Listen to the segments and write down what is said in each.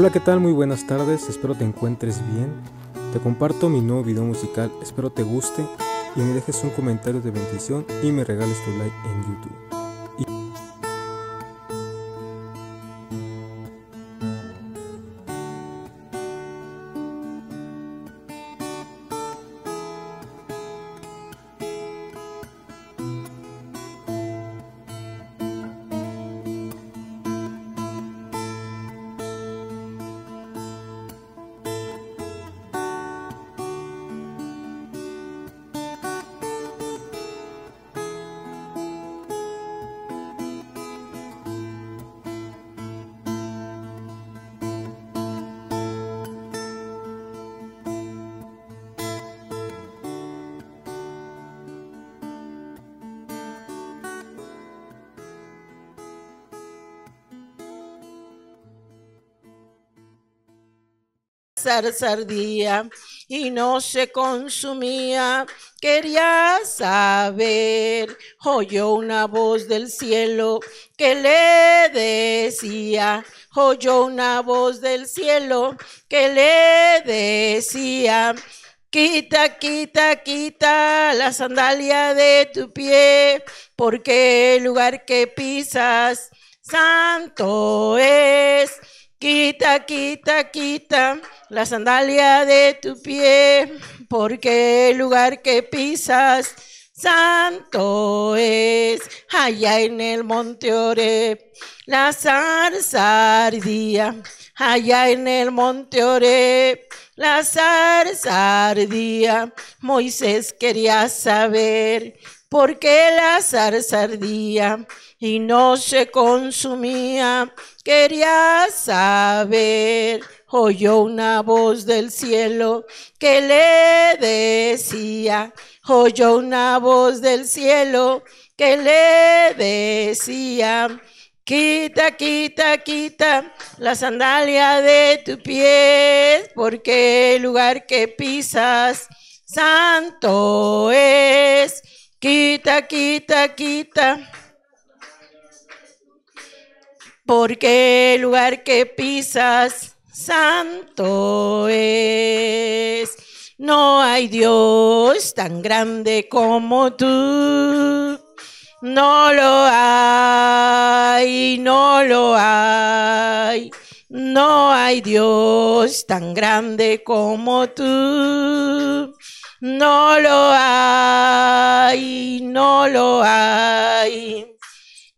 Hola, ¿qué tal? Muy buenas tardes, espero te encuentres bien. Te comparto mi nuevo video musical, espero te guste y me dejes un comentario de bendición y me regales tu like en YouTube. sardía y no se consumía. Quería saber, oyó una voz del cielo que le decía, oyó una voz del cielo que le decía, Quita, quita, quita la sandalia de tu pie, porque el lugar que pisas santo es. Quita, quita, quita la sandalia de tu pie, porque el lugar que pisas santo es. Allá en el monte Ore la zarza Allá en el monte Ore la zarza Moisés quería saber porque la zarza ardía y no se consumía. Quería saber, oyó una voz del cielo que le decía, oyó una voz del cielo que le decía, Quita, quita, quita la sandalia de tu pie, porque el lugar que pisas santo es. Quita, quita, quita. Porque el lugar que pisas santo es. No hay Dios tan grande como tú. No lo hay, no lo hay. No hay Dios tan grande como tú. No lo hay, no lo hay.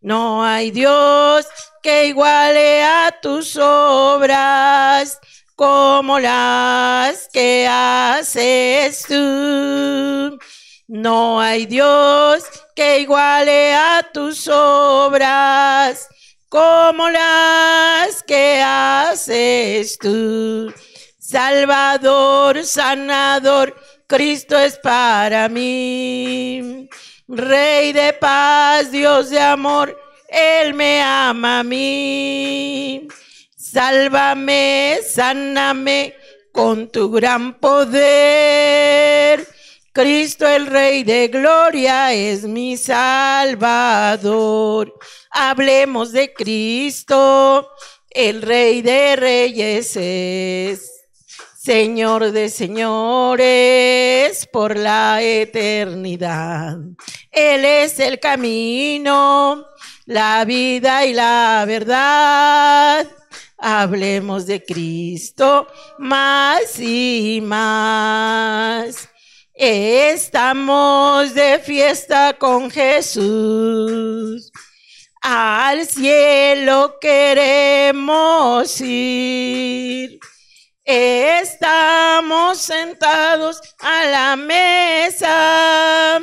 No hay Dios que iguale a tus obras como las que haces tú. No hay Dios que iguale a tus obras como las que haces tú. Salvador, sanador, Cristo es para mí. Rey de paz, Dios de amor, Él me ama a mí. Sálvame, sáname con tu gran poder. Cristo el Rey de Gloria es mi Salvador. Hablemos de Cristo, el Rey de Reyes es. Señor de señores, por la eternidad. Él es el camino, la vida y la verdad. Hablemos de Cristo más y más. Estamos de fiesta con Jesús. Al cielo queremos ir. Estamos sentados a la mesa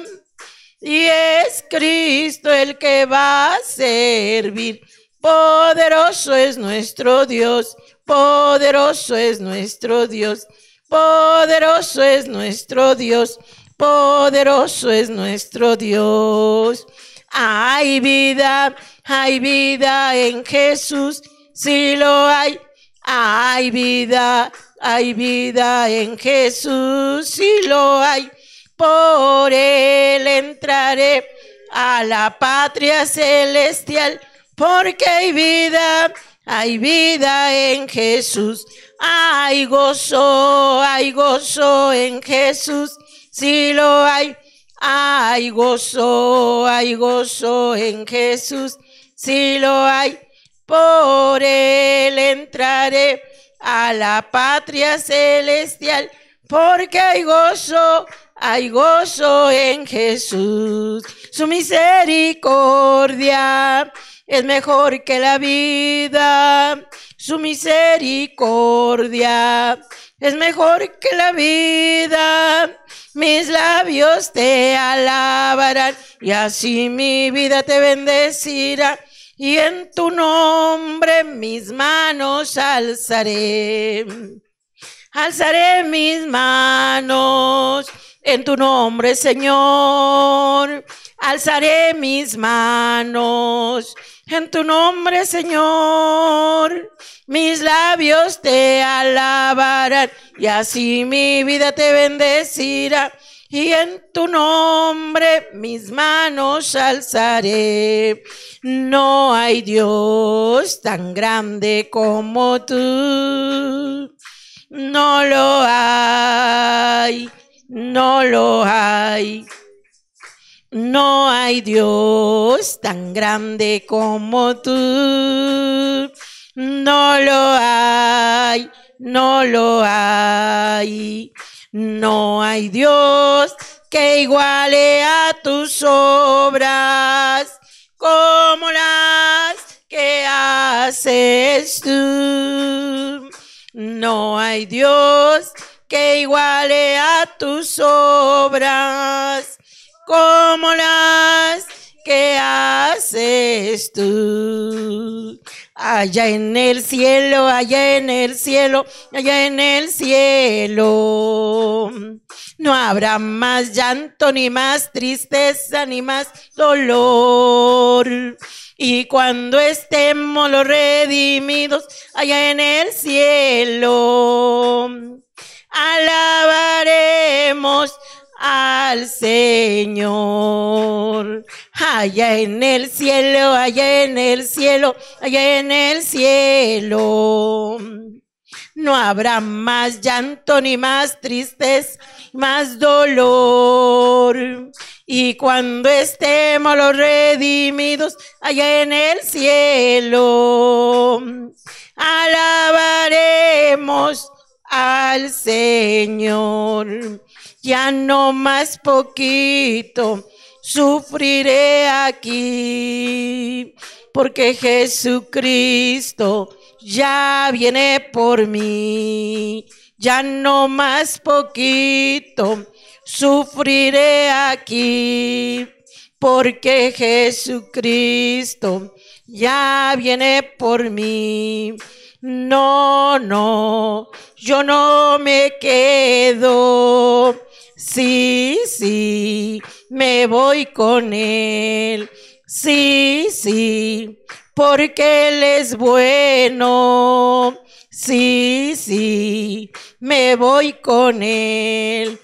y es Cristo el que va a servir. Poderoso es nuestro Dios, poderoso es nuestro Dios, poderoso es nuestro Dios, poderoso es nuestro Dios. Hay vida, hay vida en Jesús, si lo hay hay vida, hay vida en Jesús, si lo hay, por él entraré a la patria celestial, porque hay vida, hay vida en Jesús. Hay gozo, hay gozo en Jesús, si lo hay. Hay gozo, hay gozo en Jesús, si lo hay por él entraré a la patria celestial, porque hay gozo, hay gozo en Jesús. Su misericordia es mejor que la vida, su misericordia es mejor que la vida. Mis labios te alabarán y así mi vida te bendecirá y en tu nombre mis manos alzaré. Alzaré mis manos en tu nombre, Señor. Alzaré mis manos en tu nombre, Señor. Mis labios te alabarán y así mi vida te bendecirá y en tu nombre mis manos alzaré. No hay Dios tan grande como tú. No lo hay, no lo hay. No hay Dios tan grande como tú. No lo hay, no lo hay. No hay Dios que iguale a tus obras como las que haces tú. No hay Dios que iguale a tus obras como las que haces tú. Allá en el cielo, allá en el cielo, allá en el cielo. No habrá más llanto, ni más tristeza, ni más dolor. Y cuando estemos los redimidos allá en el cielo, alabaremos al Señor. Allá en el cielo, allá en el cielo, allá en el cielo. No habrá más llanto ni más tristeza, más dolor. Y cuando estemos los redimidos allá en el cielo, alabaremos al Señor ya no más poquito sufriré aquí, porque Jesucristo ya viene por mí, ya no más poquito sufriré aquí, porque Jesucristo ya viene por mí. No, no, yo no me quedo Sí, sí, me voy con él. Sí, sí, porque él es bueno. Sí, sí, me voy con él.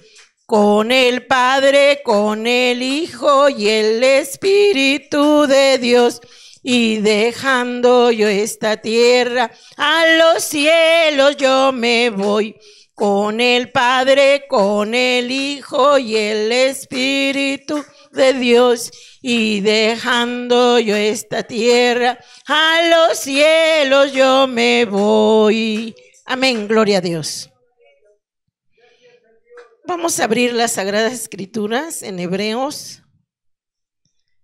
Con el Padre, con el Hijo y el Espíritu de Dios. Y dejando yo esta tierra, a los cielos yo me voy con el Padre, con el Hijo y el Espíritu de Dios. Y dejando yo esta tierra, a los cielos yo me voy. Amén, gloria a Dios. Vamos a abrir las Sagradas Escrituras en Hebreos,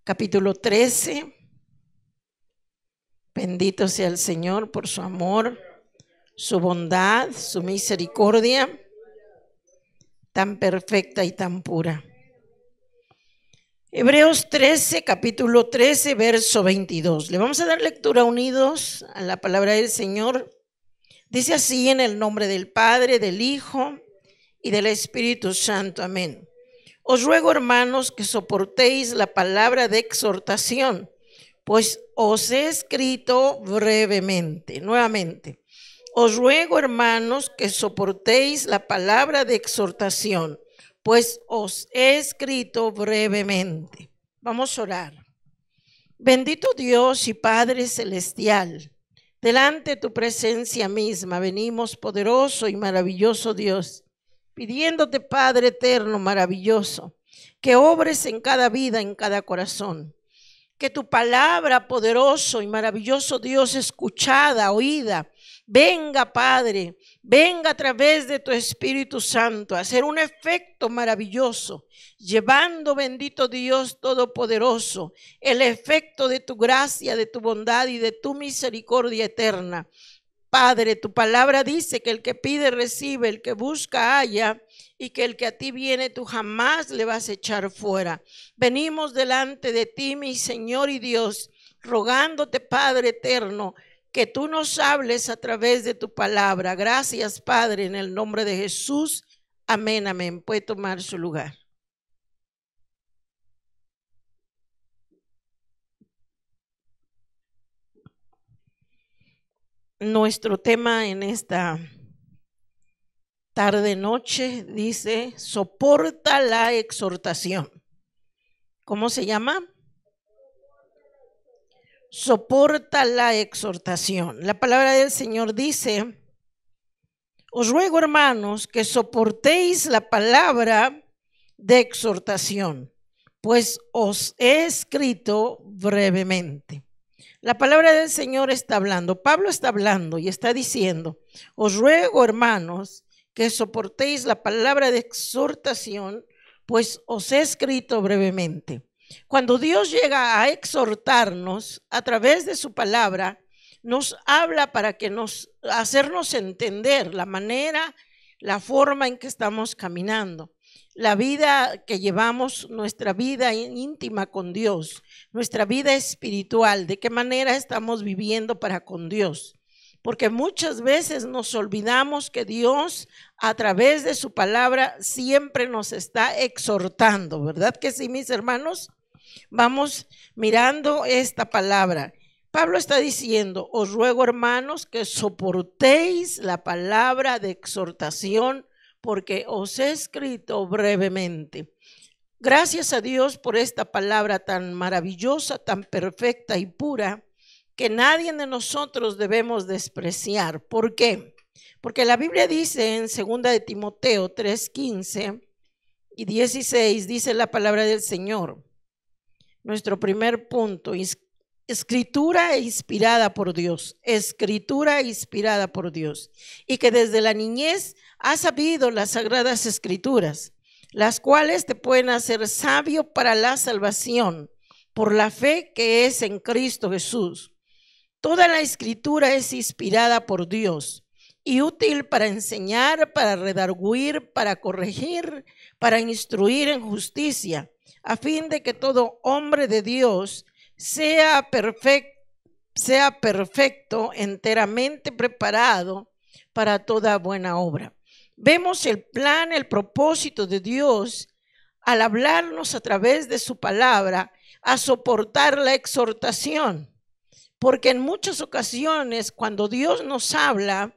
capítulo 13. Bendito sea el Señor por su amor su bondad, su misericordia tan perfecta y tan pura. Hebreos 13, capítulo 13, verso 22. Le vamos a dar lectura unidos a la palabra del Señor. Dice así en el nombre del Padre, del Hijo y del Espíritu Santo. Amén. Os ruego, hermanos, que soportéis la palabra de exhortación, pues os he escrito brevemente, nuevamente os ruego, hermanos, que soportéis la palabra de exhortación, pues os he escrito brevemente. Vamos a orar. Bendito Dios y Padre Celestial, delante de tu presencia misma venimos, poderoso y maravilloso Dios, pidiéndote, Padre eterno, maravilloso, que obres en cada vida, en cada corazón. Que tu palabra, poderoso y maravilloso Dios, escuchada, oída, Venga, Padre, venga a través de tu Espíritu Santo a hacer un efecto maravilloso, llevando, bendito Dios Todopoderoso, el efecto de tu gracia, de tu bondad y de tu misericordia eterna. Padre, tu palabra dice que el que pide recibe, el que busca halla, y que el que a ti viene tú jamás le vas a echar fuera. Venimos delante de ti, mi Señor y Dios, rogándote, Padre eterno, que tú nos hables a través de tu palabra. Gracias, Padre, en el nombre de Jesús. Amén, amén. Puede tomar su lugar. Nuestro tema en esta tarde noche dice, soporta la exhortación. ¿Cómo se llama? soporta la exhortación. La palabra del Señor dice, os ruego hermanos que soportéis la palabra de exhortación, pues os he escrito brevemente. La palabra del Señor está hablando, Pablo está hablando y está diciendo, os ruego hermanos que soportéis la palabra de exhortación, pues os he escrito brevemente. Cuando Dios llega a exhortarnos a través de su palabra, nos habla para que nos hacernos entender la manera, la forma en que estamos caminando, la vida que llevamos, nuestra vida íntima con Dios, nuestra vida espiritual, de qué manera estamos viviendo para con Dios. Porque muchas veces nos olvidamos que Dios a través de su palabra siempre nos está exhortando, ¿verdad que sí, mis hermanos? vamos mirando esta palabra. Pablo está diciendo, os ruego hermanos que soportéis la palabra de exhortación porque os he escrito brevemente. Gracias a Dios por esta palabra tan maravillosa, tan perfecta y pura, que nadie de nosotros debemos despreciar. ¿Por qué? Porque la Biblia dice en 2 de Timoteo 3:15 y 16, dice la palabra del Señor nuestro primer punto, escritura inspirada por Dios, escritura inspirada por Dios, y que desde la niñez ha sabido las sagradas escrituras, las cuales te pueden hacer sabio para la salvación por la fe que es en Cristo Jesús. Toda la escritura es inspirada por Dios y útil para enseñar, para redarguir, para corregir, para instruir en justicia, a fin de que todo hombre de Dios sea, sea perfecto, enteramente preparado para toda buena obra. Vemos el plan, el propósito de Dios al hablarnos a través de su palabra, a soportar la exhortación. Porque en muchas ocasiones cuando Dios nos habla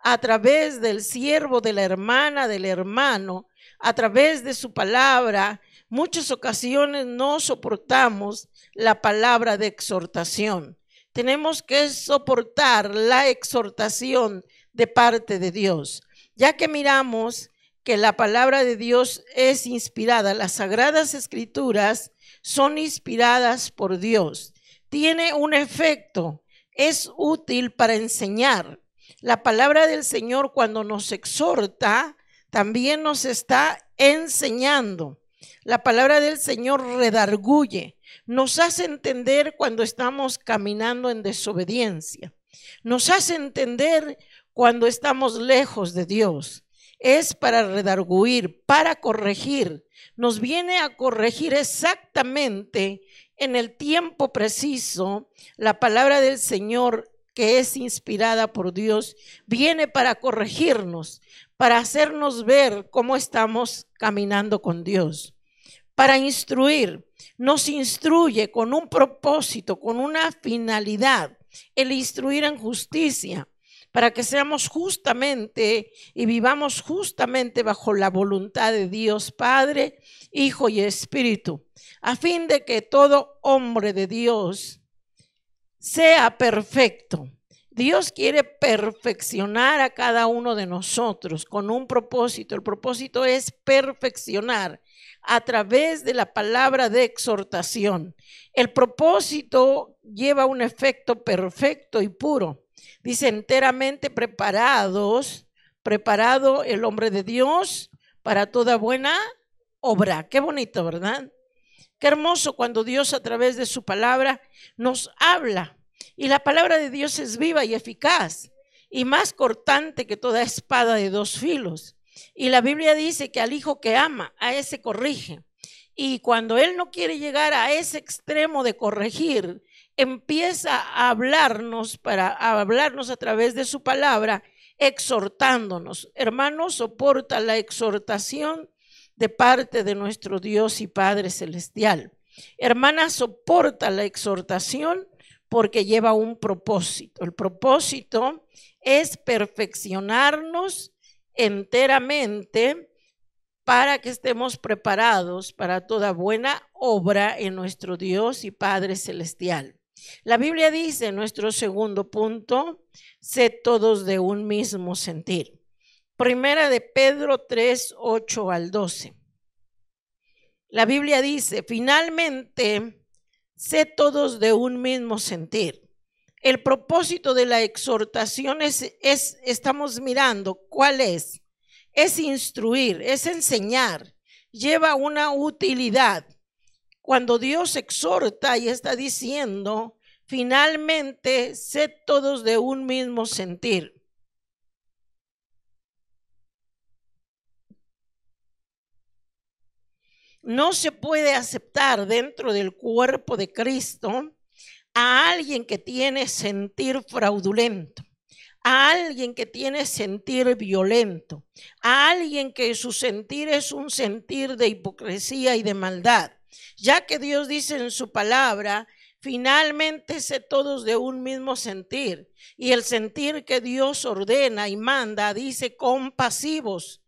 a través del siervo, de la hermana, del hermano, a través de su palabra, muchas ocasiones no soportamos la palabra de exhortación. Tenemos que soportar la exhortación de parte de Dios, ya que miramos que la palabra de Dios es inspirada, las sagradas escrituras son inspiradas por Dios, tiene un efecto, es útil para enseñar. La palabra del Señor cuando nos exhorta, también nos está enseñando. La palabra del Señor redarguye, nos hace entender cuando estamos caminando en desobediencia, nos hace entender cuando estamos lejos de Dios. Es para redarguir, para corregir. Nos viene a corregir exactamente en el tiempo preciso. La palabra del Señor que es inspirada por Dios, viene para corregirnos, para hacernos ver cómo estamos caminando con Dios, para instruir. Nos instruye con un propósito, con una finalidad, el instruir en justicia, para que seamos justamente y vivamos justamente bajo la voluntad de Dios Padre, Hijo y Espíritu, a fin de que todo hombre de Dios sea perfecto Dios quiere perfeccionar a cada uno de nosotros con un propósito. El propósito es perfeccionar a través de la palabra de exhortación. El propósito lleva un efecto perfecto y puro. Dice enteramente preparados, preparado el hombre de Dios para toda buena obra. Qué bonito, ¿verdad? Qué hermoso cuando Dios a través de su palabra nos habla y la palabra de Dios es viva y eficaz y más cortante que toda espada de dos filos. Y la Biblia dice que al hijo que ama, a ese corrige. Y cuando él no quiere llegar a ese extremo de corregir, empieza a hablarnos, para a hablarnos a través de su palabra, exhortándonos. hermano, soporta la exhortación de parte de nuestro Dios y Padre Celestial. Hermana, soporta la exhortación porque lleva un propósito. El propósito es perfeccionarnos enteramente para que estemos preparados para toda buena obra en nuestro Dios y Padre Celestial. La Biblia dice, nuestro segundo punto, sé todos de un mismo sentir. Primera de Pedro 3, 8 al 12. La Biblia dice, finalmente, sé todos de un mismo sentir. El propósito de la exhortación es, estamos mirando, ¿cuál es? Es instruir, es enseñar, lleva una utilidad. Cuando Dios exhorta y está diciendo, finalmente, sé todos de un mismo sentir. no se puede aceptar dentro del cuerpo de Cristo a alguien que tiene sentir fraudulento, a alguien que tiene sentir violento, a alguien que su sentir es un sentir de hipocresía y de maldad, ya que Dios dice en su palabra, finalmente se todos de un mismo sentir, y el sentir que Dios ordena y manda dice compasivos,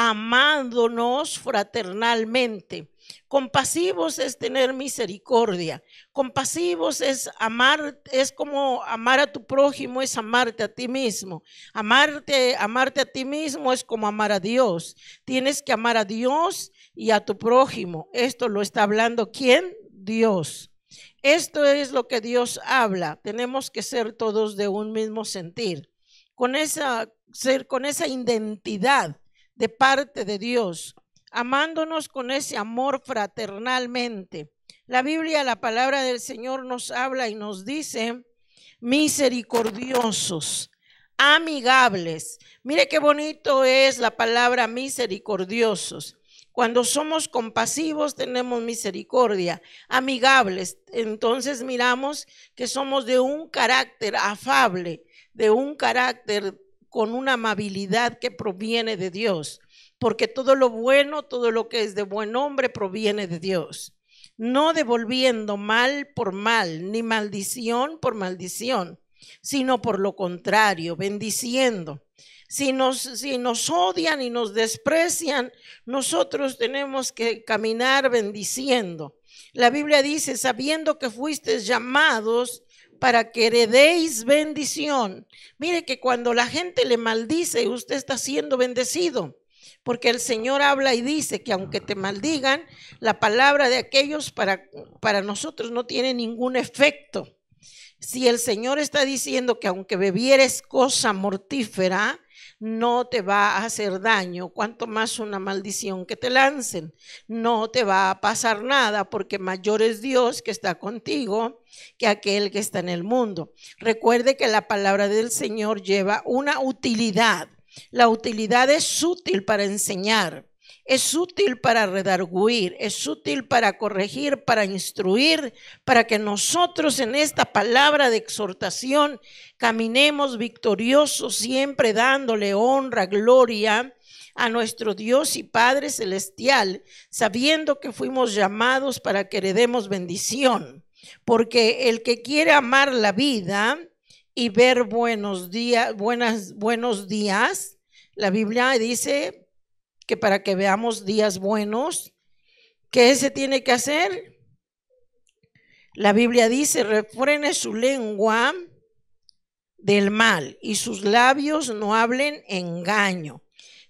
amándonos fraternalmente. Compasivos es tener misericordia. Compasivos es amar, es como amar a tu prójimo, es amarte a ti mismo. Amarte, amarte a ti mismo es como amar a Dios. Tienes que amar a Dios y a tu prójimo. Esto lo está hablando quién? Dios. Esto es lo que Dios habla. Tenemos que ser todos de un mismo sentir. Con esa, ser con esa identidad de parte de Dios, amándonos con ese amor fraternalmente. La Biblia, la palabra del Señor nos habla y nos dice, misericordiosos, amigables. Mire qué bonito es la palabra misericordiosos. Cuando somos compasivos tenemos misericordia, amigables. Entonces miramos que somos de un carácter afable, de un carácter con una amabilidad que proviene de Dios, porque todo lo bueno, todo lo que es de buen hombre proviene de Dios, no devolviendo mal por mal, ni maldición por maldición, sino por lo contrario, bendiciendo. Si nos, si nos odian y nos desprecian, nosotros tenemos que caminar bendiciendo. La Biblia dice, sabiendo que fuiste llamados para que heredéis bendición. Mire que cuando la gente le maldice, usted está siendo bendecido. Porque el Señor habla y dice que aunque te maldigan, la palabra de aquellos para, para nosotros no tiene ningún efecto. Si el Señor está diciendo que aunque bebieres cosa mortífera, no te va a hacer daño, cuanto más una maldición que te lancen. No te va a pasar nada porque mayor es Dios que está contigo que aquel que está en el mundo. Recuerde que la palabra del Señor lleva una utilidad. La utilidad es útil para enseñar, es útil para redarguir, es útil para corregir, para instruir, para que nosotros en esta palabra de exhortación caminemos victoriosos, siempre dándole honra, gloria a nuestro Dios y Padre Celestial, sabiendo que fuimos llamados para que heredemos bendición. Porque el que quiere amar la vida y ver buenos días, buenos días, la Biblia dice que para que veamos días buenos, ¿qué se tiene que hacer? La Biblia dice, refrene su lengua del mal y sus labios no hablen engaño.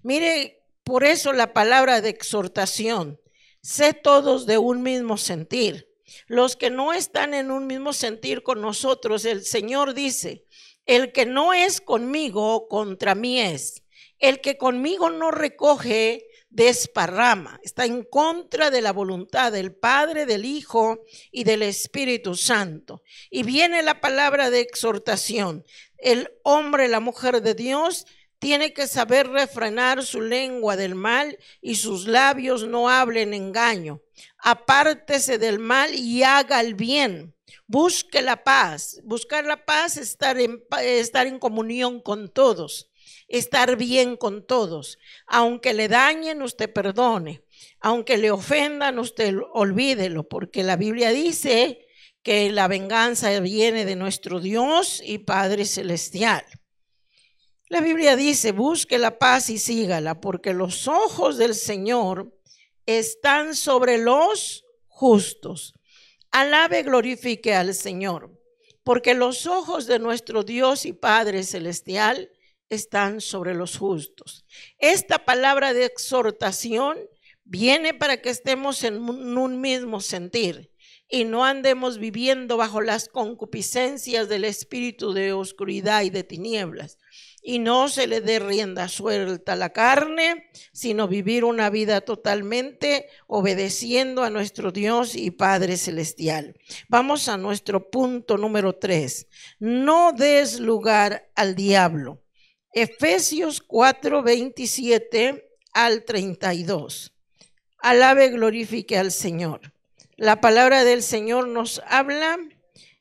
Mire, por eso la palabra de exhortación, sé todos de un mismo sentir. Los que no están en un mismo sentir con nosotros, el Señor dice, el que no es conmigo, contra mí es. El que conmigo no recoge, desparrama. Está en contra de la voluntad del Padre, del Hijo y del Espíritu Santo. Y viene la palabra de exhortación. El hombre, la mujer de Dios, tiene que saber refrenar su lengua del mal y sus labios no hablen engaño. Apártese del mal y haga el bien. Busque la paz. Buscar la paz es estar en, estar en comunión con todos estar bien con todos. Aunque le dañen, usted perdone. Aunque le ofendan, usted olvídelo, porque la Biblia dice que la venganza viene de nuestro Dios y Padre Celestial. La Biblia dice, busque la paz y sígala, porque los ojos del Señor están sobre los justos. Alabe, glorifique al Señor, porque los ojos de nuestro Dios y Padre Celestial están sobre los justos. Esta palabra de exhortación viene para que estemos en un mismo sentir y no andemos viviendo bajo las concupiscencias del espíritu de oscuridad y de tinieblas. Y no se le dé rienda suelta a la carne, sino vivir una vida totalmente obedeciendo a nuestro Dios y Padre Celestial. Vamos a nuestro punto número tres. No des lugar al diablo. Efesios 4, 27 al 32. Alabe, glorifique al Señor. La palabra del Señor nos habla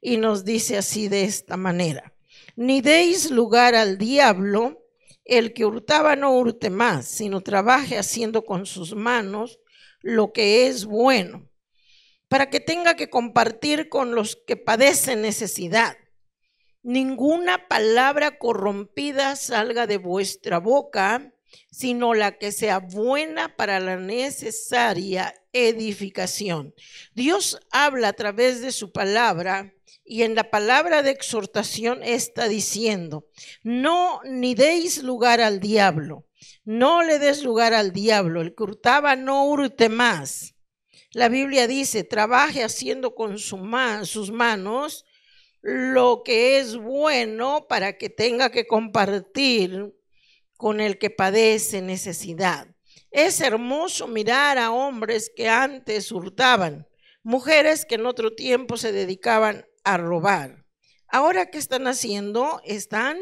y nos dice así de esta manera. Ni deis lugar al diablo, el que hurtaba no hurte más, sino trabaje haciendo con sus manos lo que es bueno, para que tenga que compartir con los que padecen necesidad ninguna palabra corrompida salga de vuestra boca, sino la que sea buena para la necesaria edificación. Dios habla a través de su palabra y en la palabra de exhortación está diciendo, no ni deis lugar al diablo, no le des lugar al diablo, el que hurtaba no hurte más. La Biblia dice, trabaje haciendo con sus manos lo que es bueno para que tenga que compartir con el que padece necesidad. Es hermoso mirar a hombres que antes hurtaban, mujeres que en otro tiempo se dedicaban a robar. Ahora, ¿qué están haciendo? Están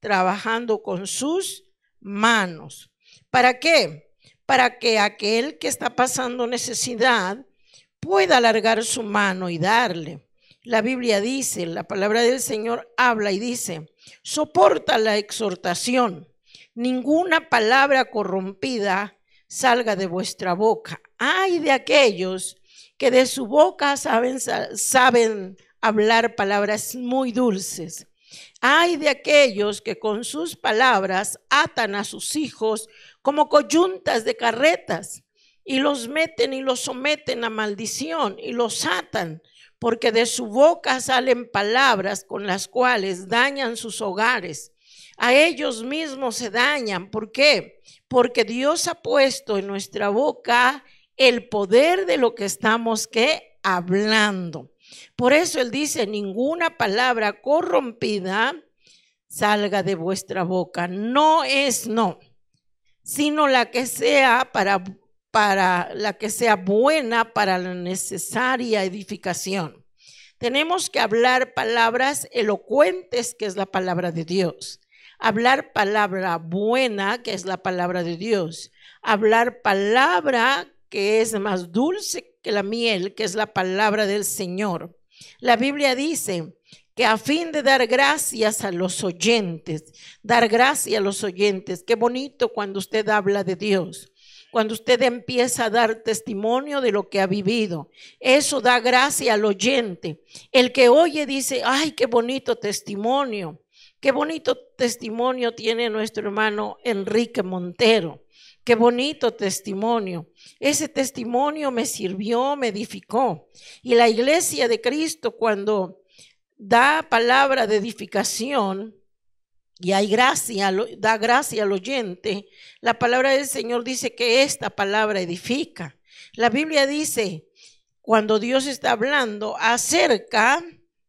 trabajando con sus manos. ¿Para qué? Para que aquel que está pasando necesidad pueda alargar su mano y darle. La Biblia dice, la palabra del Señor habla y dice, soporta la exhortación, ninguna palabra corrompida salga de vuestra boca. Ay de aquellos que de su boca saben, hablar palabras muy dulces. Ay de aquellos que con sus palabras atan a sus hijos como coyuntas de carretas y los meten y los someten a maldición y los atan porque de su boca salen palabras con las cuales dañan sus hogares. A ellos mismos se dañan. ¿Por qué? Porque Dios ha puesto en nuestra boca el poder de lo que estamos que hablando. Por eso él dice, ninguna palabra corrompida salga de vuestra boca. No es no, sino la que sea para para la que sea buena para la necesaria edificación. Tenemos que hablar palabras elocuentes, que es la palabra de Dios. Hablar palabra buena, que es la palabra de Dios. Hablar palabra que es más dulce que la miel, que es la palabra del Señor. La Biblia dice que a fin de dar gracias a los oyentes, dar gracias a los oyentes, qué bonito cuando usted habla de Dios cuando usted empieza a dar testimonio de lo que ha vivido. Eso da gracia al oyente. El que oye dice, ay, qué bonito testimonio. Qué bonito testimonio tiene nuestro hermano Enrique Montero. Qué bonito testimonio. Ese testimonio me sirvió, me edificó. Y la iglesia de Cristo cuando da palabra de edificación, y hay gracia, da gracia al oyente. La palabra del Señor dice que esta palabra edifica. La Biblia dice, cuando Dios está hablando acerca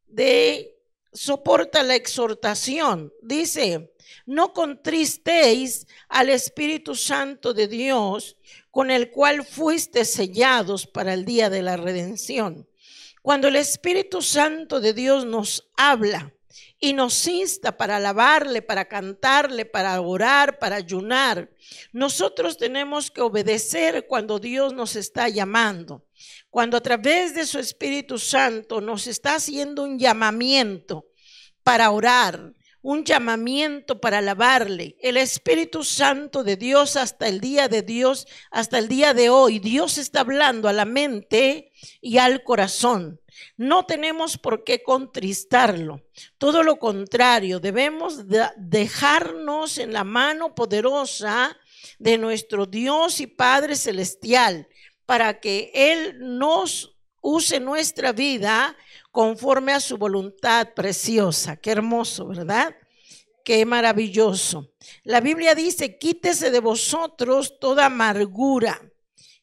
de, soporta la exhortación, dice, no contristéis al Espíritu Santo de Dios, con el cual fuiste sellados para el día de la redención. Cuando el Espíritu Santo de Dios nos habla, y nos insta para alabarle, para cantarle, para orar, para ayunar. Nosotros tenemos que obedecer cuando Dios nos está llamando, cuando a través de su Espíritu Santo nos está haciendo un llamamiento para orar, un llamamiento para alabarle. El Espíritu Santo de Dios hasta el día de Dios, hasta el día de hoy, Dios está hablando a la mente y al corazón. No tenemos por qué contristarlo. Todo lo contrario, debemos dejarnos en la mano poderosa de nuestro Dios y Padre Celestial para que Él nos use nuestra vida conforme a su voluntad preciosa. Qué hermoso, ¿verdad? Qué maravilloso. La Biblia dice, quítese de vosotros toda amargura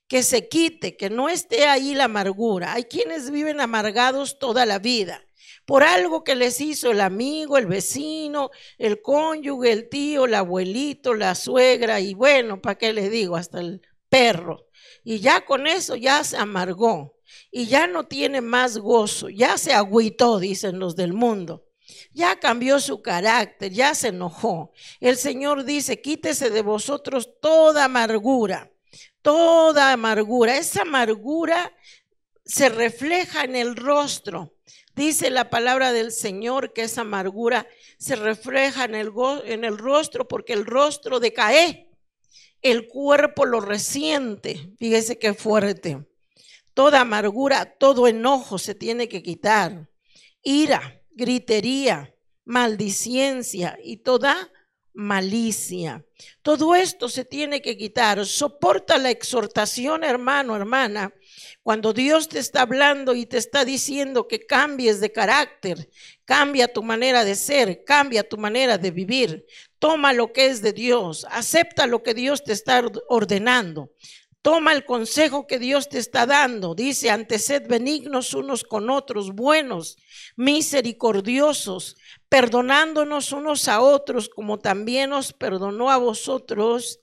que se quite, que no esté ahí la amargura. Hay quienes viven amargados toda la vida por algo que les hizo el amigo, el vecino, el cónyuge, el tío, el abuelito, la suegra y bueno, ¿para qué les digo? Hasta el perro. Y ya con eso ya se amargó y ya no tiene más gozo, ya se agüitó, dicen los del mundo. Ya cambió su carácter, ya se enojó. El Señor dice, quítese de vosotros toda amargura toda amargura. Esa amargura se refleja en el rostro. Dice la palabra del Señor que esa amargura se refleja en el, en el rostro porque el rostro decae, el cuerpo lo resiente. Fíjese qué fuerte. Toda amargura, todo enojo se tiene que quitar. Ira, gritería, maldiciencia y toda malicia. Todo esto se tiene que quitar. Soporta la exhortación, hermano, hermana, cuando Dios te está hablando y te está diciendo que cambies de carácter, cambia tu manera de ser, cambia tu manera de vivir. Toma lo que es de Dios, acepta lo que Dios te está ordenando. Toma el consejo que Dios te está dando. Dice, anteced benignos unos con otros, buenos, misericordiosos, perdonándonos unos a otros como también os perdonó a vosotros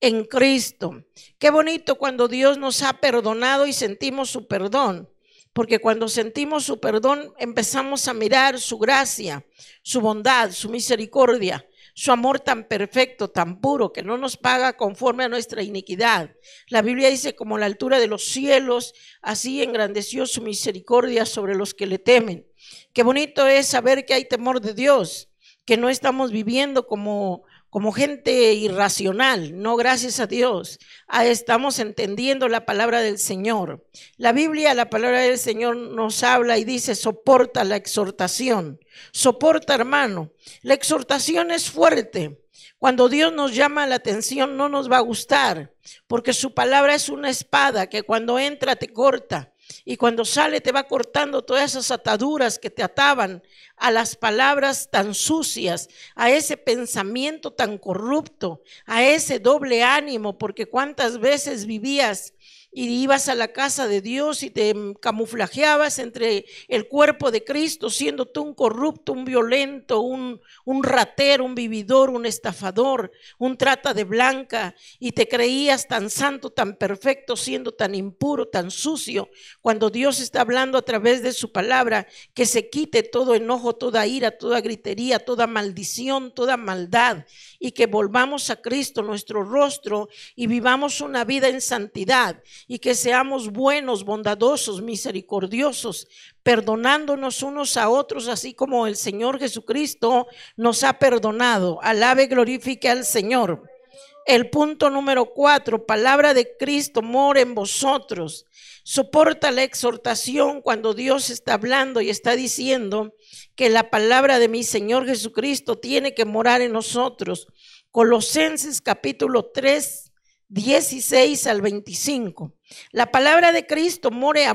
en Cristo. Qué bonito cuando Dios nos ha perdonado y sentimos su perdón, porque cuando sentimos su perdón empezamos a mirar su gracia, su bondad, su misericordia su amor tan perfecto, tan puro, que no nos paga conforme a nuestra iniquidad. La Biblia dice, como la altura de los cielos, así engrandeció su misericordia sobre los que le temen. Qué bonito es saber que hay temor de Dios, que no estamos viviendo como como gente irracional. No, gracias a Dios. Ah, estamos entendiendo la palabra del Señor. La Biblia, la palabra del Señor nos habla y dice, soporta la exhortación. Soporta, hermano. La exhortación es fuerte. Cuando Dios nos llama la atención no nos va a gustar, porque su palabra es una espada que cuando entra te corta y cuando sale te va cortando todas esas ataduras que te ataban a las palabras tan sucias, a ese pensamiento tan corrupto, a ese doble ánimo, porque cuántas veces vivías y ibas a la casa de Dios y te camuflajeabas entre el cuerpo de Cristo, siendo tú un corrupto, un violento, un, un ratero, un vividor, un estafador, un trata de blanca, y te creías tan santo, tan perfecto, siendo tan impuro, tan sucio, cuando Dios está hablando a través de su palabra, que se quite todo enojo, toda ira, toda gritería, toda maldición, toda maldad, y que volvamos a Cristo nuestro rostro y vivamos una vida en santidad y que seamos buenos, bondadosos, misericordiosos, perdonándonos unos a otros, así como el Señor Jesucristo nos ha perdonado. Alabe, glorifique al Señor. El punto número cuatro, palabra de Cristo, mora en vosotros. Soporta la exhortación cuando Dios está hablando y está diciendo que la palabra de mi Señor Jesucristo tiene que morar en nosotros. Colosenses capítulo 3, 16 al 25. La palabra de Cristo more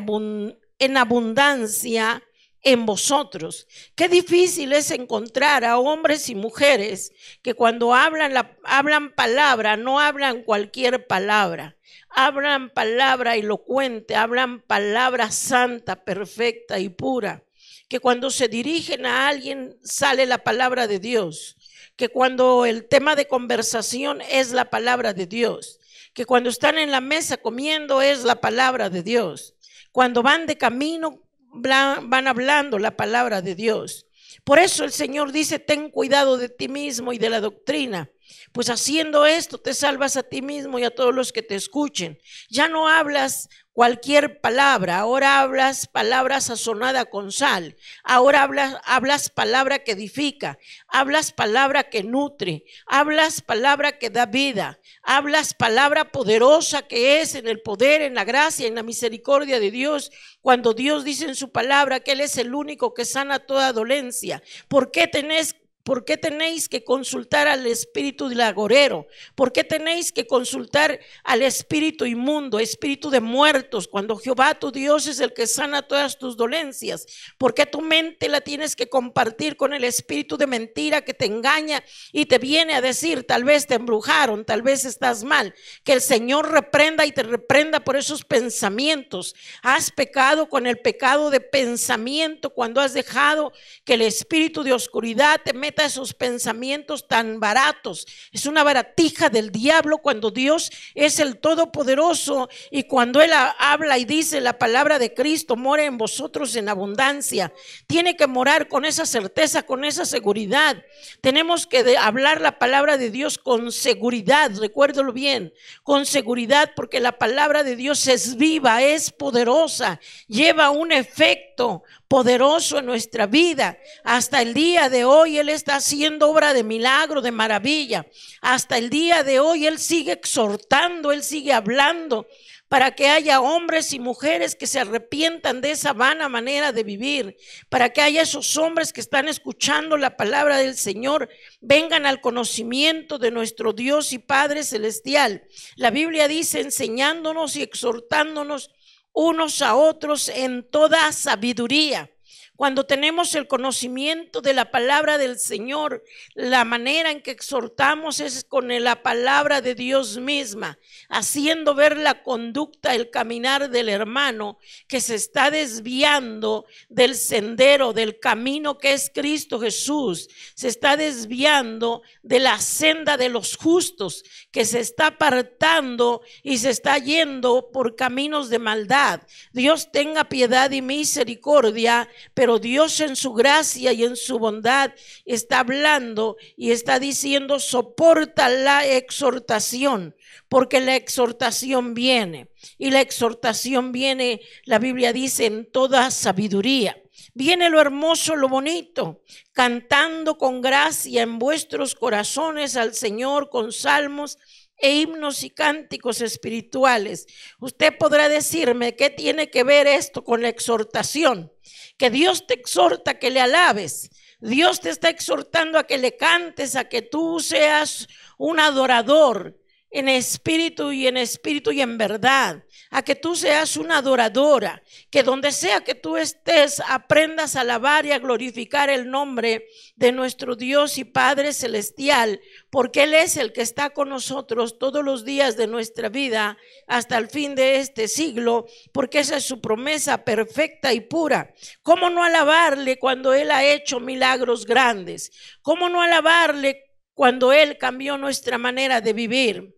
en abundancia en vosotros. Qué difícil es encontrar a hombres y mujeres que cuando hablan, hablan palabra, no hablan cualquier palabra. Hablan palabra elocuente, hablan palabra santa, perfecta y pura. Que cuando se dirigen a alguien sale la palabra de Dios. Que cuando el tema de conversación es la palabra de Dios que cuando están en la mesa comiendo es la palabra de Dios. Cuando van de camino van hablando la palabra de Dios. Por eso el Señor dice, ten cuidado de ti mismo y de la doctrina. Pues haciendo esto te salvas a ti mismo y a todos los que te escuchen. Ya no hablas cualquier palabra, ahora hablas palabra sazonada con sal, ahora hablas, hablas palabra que edifica, hablas palabra que nutre, hablas palabra que da vida, hablas palabra poderosa que es en el poder, en la gracia, en la misericordia de Dios. Cuando Dios dice en su palabra que Él es el único que sana toda dolencia, ¿por qué tenés ¿Por qué tenéis que consultar al espíritu lagorero? ¿Por qué tenéis que consultar al espíritu inmundo, espíritu de muertos, cuando Jehová tu Dios es el que sana todas tus dolencias? ¿Por qué tu mente la tienes que compartir con el espíritu de mentira que te engaña y te viene a decir, tal vez te embrujaron, tal vez estás mal? Que el Señor reprenda y te reprenda por esos pensamientos. Has pecado con el pecado de pensamiento cuando has dejado que el espíritu de oscuridad te meta esos pensamientos tan baratos. Es una baratija del diablo cuando Dios es el Todopoderoso y cuando Él habla y dice la palabra de Cristo, mora en vosotros en abundancia. Tiene que morar con esa certeza, con esa seguridad. Tenemos que hablar la palabra de Dios con seguridad, recuérdalo bien, con seguridad porque la palabra de Dios es viva, es poderosa, lleva un efecto poderoso en nuestra vida. Hasta el día de hoy Él está haciendo obra de milagro, de maravilla. Hasta el día de hoy Él sigue exhortando, Él sigue hablando para que haya hombres y mujeres que se arrepientan de esa vana manera de vivir, para que haya esos hombres que están escuchando la palabra del Señor, vengan al conocimiento de nuestro Dios y Padre Celestial. La Biblia dice, enseñándonos y exhortándonos unos a otros en toda sabiduría cuando tenemos el conocimiento de la palabra del Señor, la manera en que exhortamos es con la palabra de Dios misma, haciendo ver la conducta, el caminar del hermano que se está desviando del sendero, del camino que es Cristo Jesús, se está desviando de la senda de los justos, que se está apartando y se está yendo por caminos de maldad. Dios tenga piedad y misericordia, pero Dios en su gracia y en su bondad está hablando y está diciendo, soporta la exhortación, porque la exhortación viene. Y la exhortación viene, la Biblia dice, en toda sabiduría. Viene lo hermoso, lo bonito, cantando con gracia en vuestros corazones al Señor con salmos e himnos y cánticos espirituales. Usted podrá decirme qué tiene que ver esto con la exhortación que Dios te exhorta a que le alabes. Dios te está exhortando a que le cantes, a que tú seas un adorador en espíritu y en espíritu y en verdad a que tú seas una adoradora, que donde sea que tú estés aprendas a alabar y a glorificar el nombre de nuestro Dios y Padre Celestial, porque Él es el que está con nosotros todos los días de nuestra vida hasta el fin de este siglo, porque esa es su promesa perfecta y pura. ¿Cómo no alabarle cuando Él ha hecho milagros grandes? ¿Cómo no alabarle cuando Él cambió nuestra manera de vivir?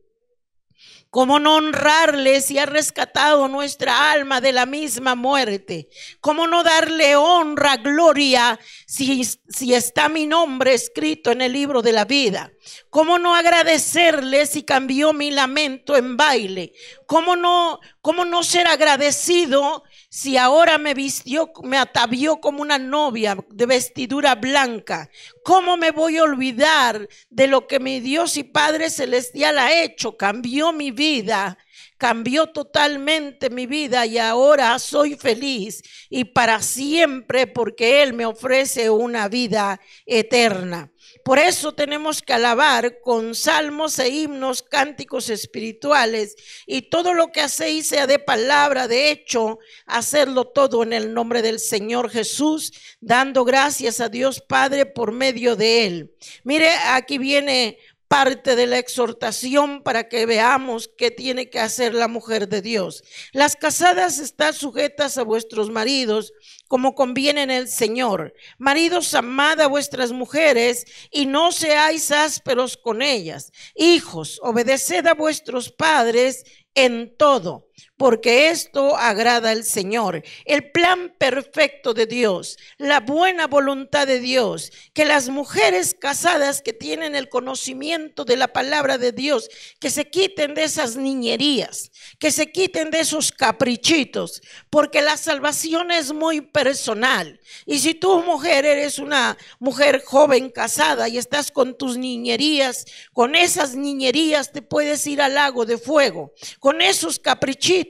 ¿Cómo no honrarle si ha rescatado nuestra alma de la misma muerte? ¿Cómo no darle honra, gloria, si, si está mi nombre escrito en el libro de la vida? ¿Cómo no agradecerle si cambió mi lamento en baile? ¿Cómo no, cómo no ser agradecido si ahora me vistió, me atavió como una novia de vestidura blanca, ¿cómo me voy a olvidar de lo que mi Dios y Padre Celestial ha hecho? Cambió mi vida, cambió totalmente mi vida y ahora soy feliz y para siempre porque Él me ofrece una vida eterna. Por eso tenemos que alabar con salmos e himnos, cánticos espirituales y todo lo que hacéis sea de palabra, de hecho, hacerlo todo en el nombre del Señor Jesús, dando gracias a Dios Padre por medio de él. Mire, aquí viene parte de la exhortación para que veamos qué tiene que hacer la mujer de Dios. Las casadas están sujetas a vuestros maridos como conviene en el Señor. Maridos, amad a vuestras mujeres y no seáis ásperos con ellas. Hijos, obedeced a vuestros padres en todo, porque esto agrada al Señor. El plan perfecto de Dios, la buena voluntad de Dios, que las mujeres casadas que tienen el conocimiento de la palabra de Dios, que se quiten de esas niñerías, que se quiten de esos caprichitos, porque la salvación es muy personal. Y si tú, mujer, eres una mujer joven casada y estás con tus niñerías, con esas niñerías te puedes ir al lago de fuego, con esos caprichitos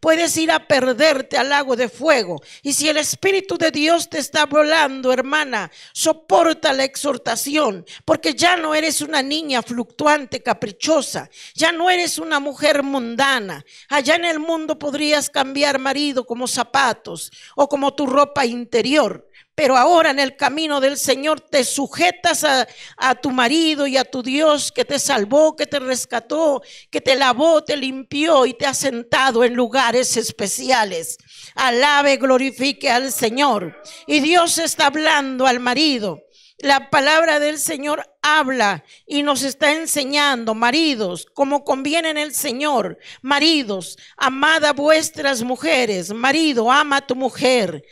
puedes ir a perderte al lago de fuego. Y si el Espíritu de Dios te está volando, hermana, soporta la exhortación, porque ya no eres una niña fluctuante, caprichosa, ya no eres una mujer mundana. Allá en el mundo podrías cambiar marido como zapatos o como tu ropa interior. Pero ahora en el camino del Señor te sujetas a, tu marido y a tu Dios que te salvó, que te rescató, que te lavó, te limpió y te ha sentado en lugares especiales. Alabe, glorifique al Señor. Y Dios está hablando al marido. La palabra del Señor habla y nos está enseñando, maridos, como conviene en el Señor, maridos, amad a vuestras mujeres, marido, ama a tu mujer,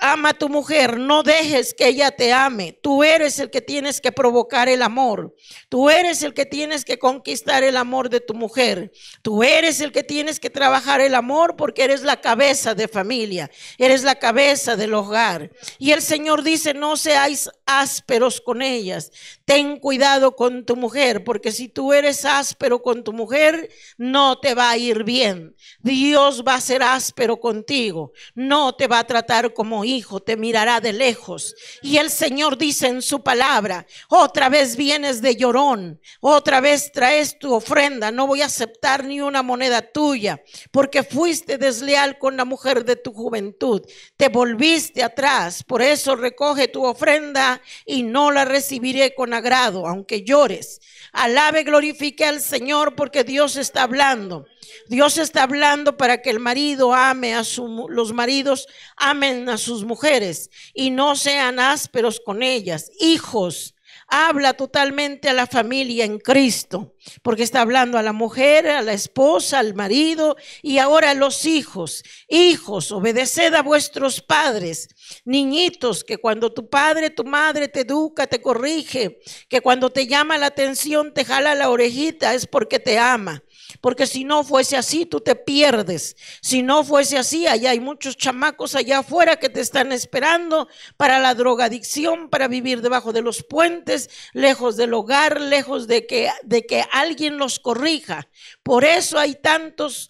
ama a tu mujer, no dejes que ella te ame. Tú eres el que tienes que provocar el amor. Tú eres el que tienes que conquistar el amor de tu mujer. Tú eres el que tienes que trabajar el amor porque eres la cabeza de familia, eres la cabeza del hogar. Y el Señor dice, no seáis ásperos con ellas, ten cuidado con tu mujer, porque si tú eres áspero con tu mujer, no te va a ir bien. Dios va a ser áspero contigo, no te va a tratar como hijo, te mirará de lejos. Y el Señor dice en su palabra, otra vez vienes de llorón, otra vez traes tu ofrenda, no voy a aceptar ni una moneda tuya, porque fuiste desleal con la mujer de tu juventud, te volviste atrás, por eso recoge tu ofrenda y no la recibiré con aunque llores. Alabe, glorifique al Señor porque Dios está hablando. Dios está hablando para que el marido ame a su, los maridos amen a sus mujeres y no sean ásperos con ellas. Hijos, habla totalmente a la familia en Cristo, porque está hablando a la mujer, a la esposa, al marido y ahora a los hijos. Hijos, obedeced a vuestros padres Niñitos, que cuando tu padre, tu madre te educa, te corrige, que cuando te llama la atención, te jala la orejita, es porque te ama. Porque si no fuese así, tú te pierdes. Si no fuese así, allá hay muchos chamacos allá afuera que te están esperando para la drogadicción, para vivir debajo de los puentes, lejos del hogar, lejos de que, de que alguien los corrija. Por eso hay tantos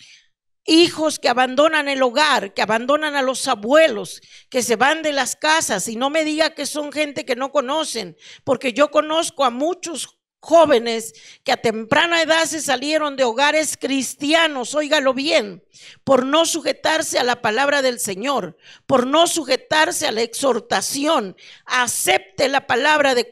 hijos que abandonan el hogar, que abandonan a los abuelos, que se van de las casas y no me diga que son gente que no conocen, porque yo conozco a muchos jóvenes que a temprana edad se salieron de hogares cristianos, óigalo bien, por no sujetarse a la palabra del Señor, por no sujetarse a la exhortación. Acepte la palabra de,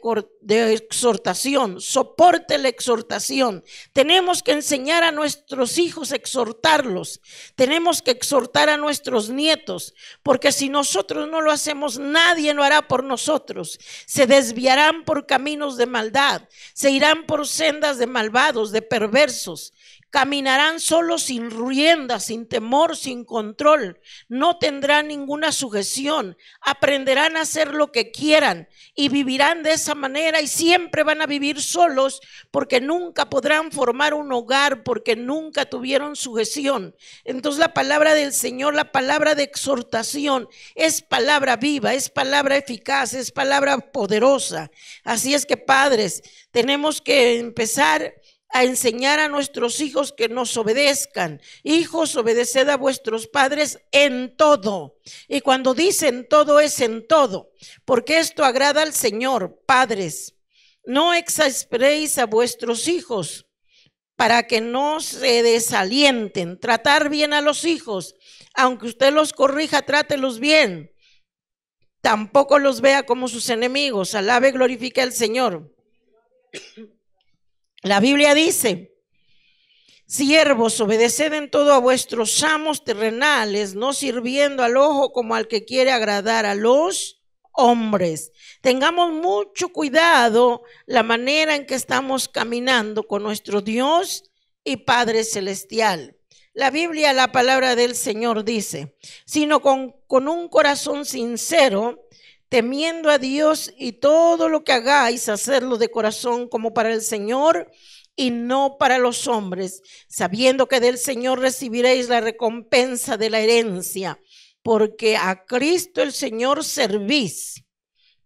de exhortación, soporte la exhortación. Tenemos que enseñar a nuestros hijos a exhortarlos. Tenemos que exhortar a nuestros nietos, porque si nosotros no lo hacemos, nadie lo hará por nosotros. Se desviarán por caminos de maldad, se irán por sendas de malvados, de perversos. Caminarán solos sin rienda, sin temor, sin control. No tendrán ninguna sujeción. Aprenderán a hacer lo que quieran y vivirán de esa manera y siempre van a vivir solos porque nunca podrán formar un hogar, porque nunca tuvieron sujeción. Entonces la palabra del Señor, la palabra de exhortación, es palabra viva, es palabra eficaz, es palabra poderosa. Así es que padres, tenemos que empezar a enseñar a nuestros hijos que nos obedezcan. Hijos, obedeced a vuestros padres en todo. Y cuando dicen todo es en todo, porque esto agrada al Señor, padres. No exasperéis a vuestros hijos para que no se desalienten. Tratar bien a los hijos, aunque usted los corrija, trátelos bien. Tampoco los vea como sus enemigos. Alabe, glorifica al Señor. La Biblia dice, Siervos, obedeced en todo a vuestros amos terrenales, no sirviendo al ojo como al que quiere agradar a los hombres. Tengamos mucho cuidado la manera en que estamos caminando con nuestro Dios y Padre Celestial. La Biblia, la palabra del Señor dice, sino con, con un corazón sincero, temiendo a Dios y todo lo que hagáis, hacerlo de corazón como para el Señor y no para los hombres, sabiendo que del Señor recibiréis la recompensa de la herencia, porque a Cristo el Señor servís.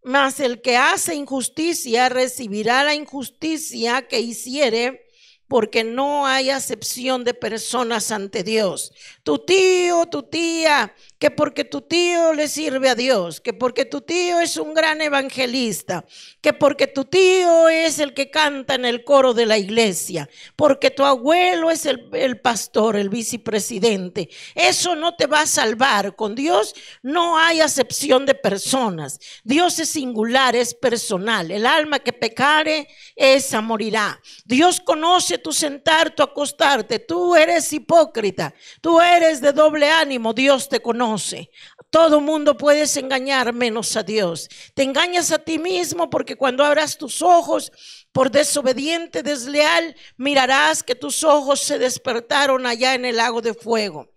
Mas el que hace injusticia recibirá la injusticia que hiciere porque no hay acepción de personas ante Dios. Tu tío, tu tía, que porque tu tío le sirve a Dios, que porque tu tío es un gran evangelista, que porque tu tío es el que canta en el coro de la iglesia, porque tu abuelo es el, pastor, el vicepresidente. Eso no te va a salvar. Con Dios no hay acepción de personas. Dios es singular, es personal. El alma que pecare, esa morirá. Dios conoce Tú sentarte, tú acostarte. Tú eres hipócrita, tú eres de doble ánimo, Dios te conoce. Todo mundo puedes engañar menos a Dios. Te engañas a ti mismo porque cuando abras tus ojos por desobediente, desleal, mirarás que tus ojos se despertaron allá en el lago de fuego.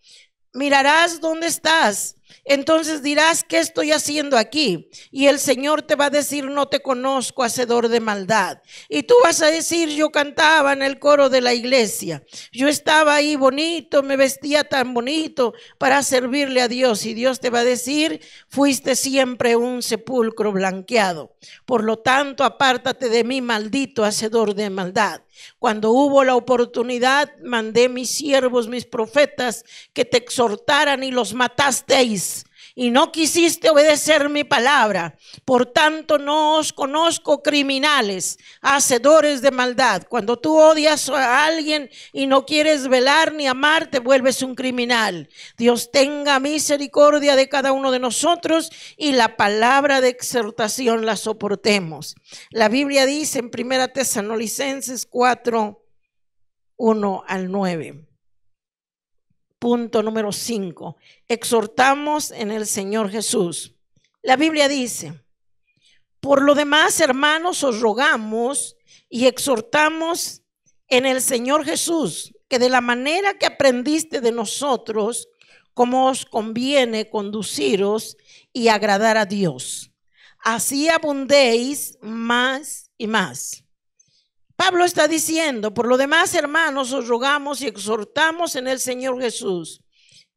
Mirarás dónde estás entonces dirás, ¿qué estoy haciendo aquí? Y el Señor te va a decir, no te conozco, hacedor de maldad. Y tú vas a decir, yo cantaba en el coro de la iglesia, yo estaba ahí bonito, me vestía tan bonito para servirle a Dios. Y Dios te va a decir, fuiste siempre un sepulcro blanqueado. Por lo tanto, apártate de mí, maldito, hacedor de maldad. Cuando hubo la oportunidad, mandé mis siervos, mis profetas, que te exhortaran y los matasteis y no quisiste obedecer mi palabra. Por tanto, no os conozco criminales, hacedores de maldad. Cuando tú odias a alguien y no quieres velar ni amar, te vuelves un criminal. Dios tenga misericordia de cada uno de nosotros y la palabra de exhortación la soportemos. La Biblia dice en 1 Tesalonicenses 4, 1 al 9. Punto número 5. Exhortamos en el Señor Jesús. La Biblia dice, por lo demás, hermanos, os rogamos y exhortamos en el Señor Jesús que de la manera que aprendiste de nosotros, como os conviene conduciros y agradar a Dios. Así abundéis más y más. Pablo está diciendo, por lo demás, hermanos, os rogamos y exhortamos en el Señor Jesús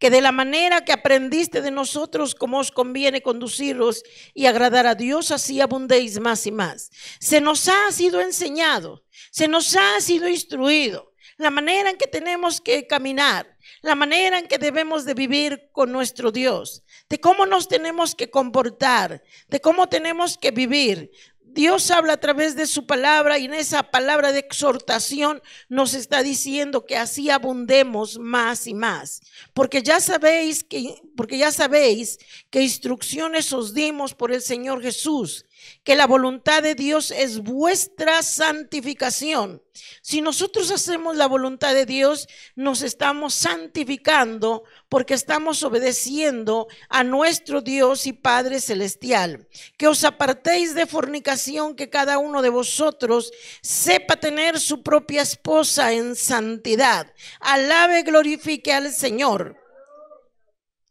que de la manera que aprendiste de nosotros, como os conviene conduciros y agradar a Dios, así abundéis más y más. Se nos ha sido enseñado, se nos ha sido instruido la manera en que tenemos que caminar, la manera en que debemos de vivir con nuestro Dios, de cómo nos tenemos que comportar, de cómo tenemos que vivir, Dios habla a través de su palabra y en esa palabra de exhortación nos está diciendo que así abundemos más y más, porque ya sabéis que porque ya sabéis que instrucciones os dimos por el Señor Jesús, que la voluntad de Dios es vuestra santificación. Si nosotros hacemos la voluntad de Dios, nos estamos santificando porque estamos obedeciendo a nuestro Dios y Padre Celestial. Que os apartéis de fornicación, que cada uno de vosotros sepa tener su propia esposa en santidad. Alabe, glorifique al Señor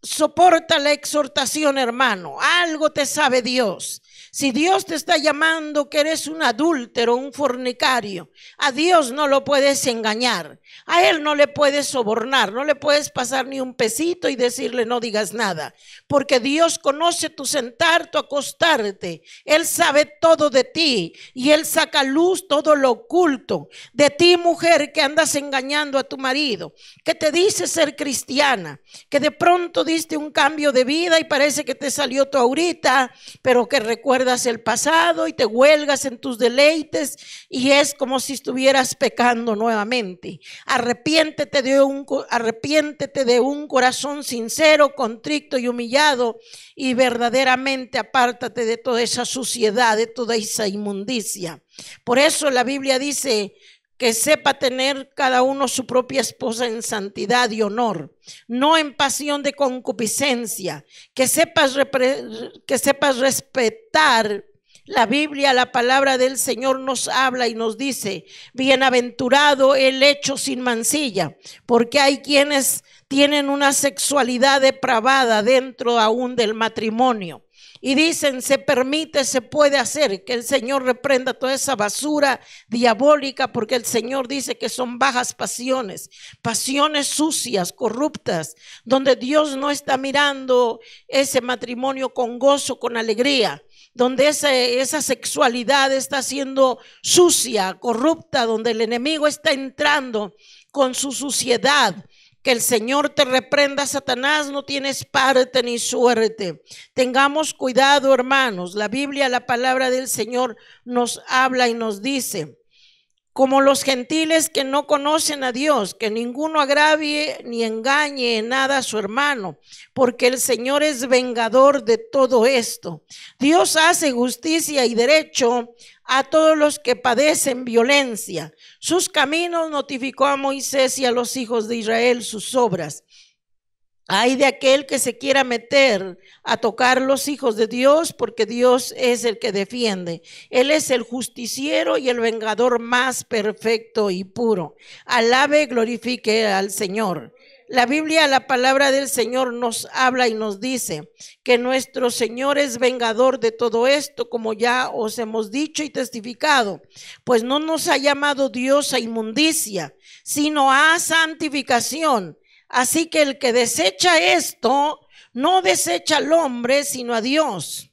soporta la exhortación, hermano. Algo te sabe Dios. Si Dios te está llamando que eres un adúltero, un fornicario, a Dios no lo puedes engañar. A él no le puedes sobornar, no le puedes pasar ni un pesito y decirle no digas nada, porque Dios conoce tu sentar, tu acostarte. Él sabe todo de ti y él saca luz todo lo oculto. De ti, mujer, que andas engañando a tu marido, que te dice ser cristiana, que de pronto diste un cambio de vida y parece que te salió tu ahorita, pero que recuerdas el pasado y te huelgas en tus deleites y es como si estuvieras pecando nuevamente arrepiéntete de un, de un corazón sincero, contrito y humillado y verdaderamente apártate de toda esa suciedad, de toda esa inmundicia. Por eso la Biblia dice que sepa tener cada uno su propia esposa en santidad y honor, no en pasión de concupiscencia, que sepas, que sepas respetar la Biblia, la palabra del Señor nos habla y nos dice, bienaventurado el hecho sin mancilla, porque hay quienes tienen una sexualidad depravada dentro aún del matrimonio. Y dicen, se permite, se puede hacer, que el Señor reprenda toda esa basura diabólica, porque el Señor dice que son bajas pasiones, pasiones sucias, corruptas, donde Dios no está mirando ese matrimonio con gozo, con alegría donde esa sexualidad está siendo sucia, corrupta, donde el enemigo está entrando con su suciedad. Que el Señor te reprenda, Satanás, no tienes parte ni suerte. Tengamos cuidado, hermanos. La Biblia, la palabra del Señor, nos habla y nos dice como los gentiles que no conocen a Dios, que ninguno agravie ni engañe en nada a su hermano, porque el Señor es vengador de todo esto. Dios hace justicia y derecho a todos los que padecen violencia. Sus caminos notificó a Moisés y a los hijos de Israel sus obras. Hay de aquel que se quiera meter a tocar los hijos de Dios, porque Dios es el que defiende. Él es el justiciero y el vengador más perfecto y puro. Alabe y glorifique al Señor. La Biblia, la palabra del Señor nos habla y nos dice que nuestro Señor es vengador de todo esto, como ya os hemos dicho y testificado, pues no nos ha llamado Dios a inmundicia, sino a santificación Así que el que desecha esto, no desecha al hombre, sino a Dios,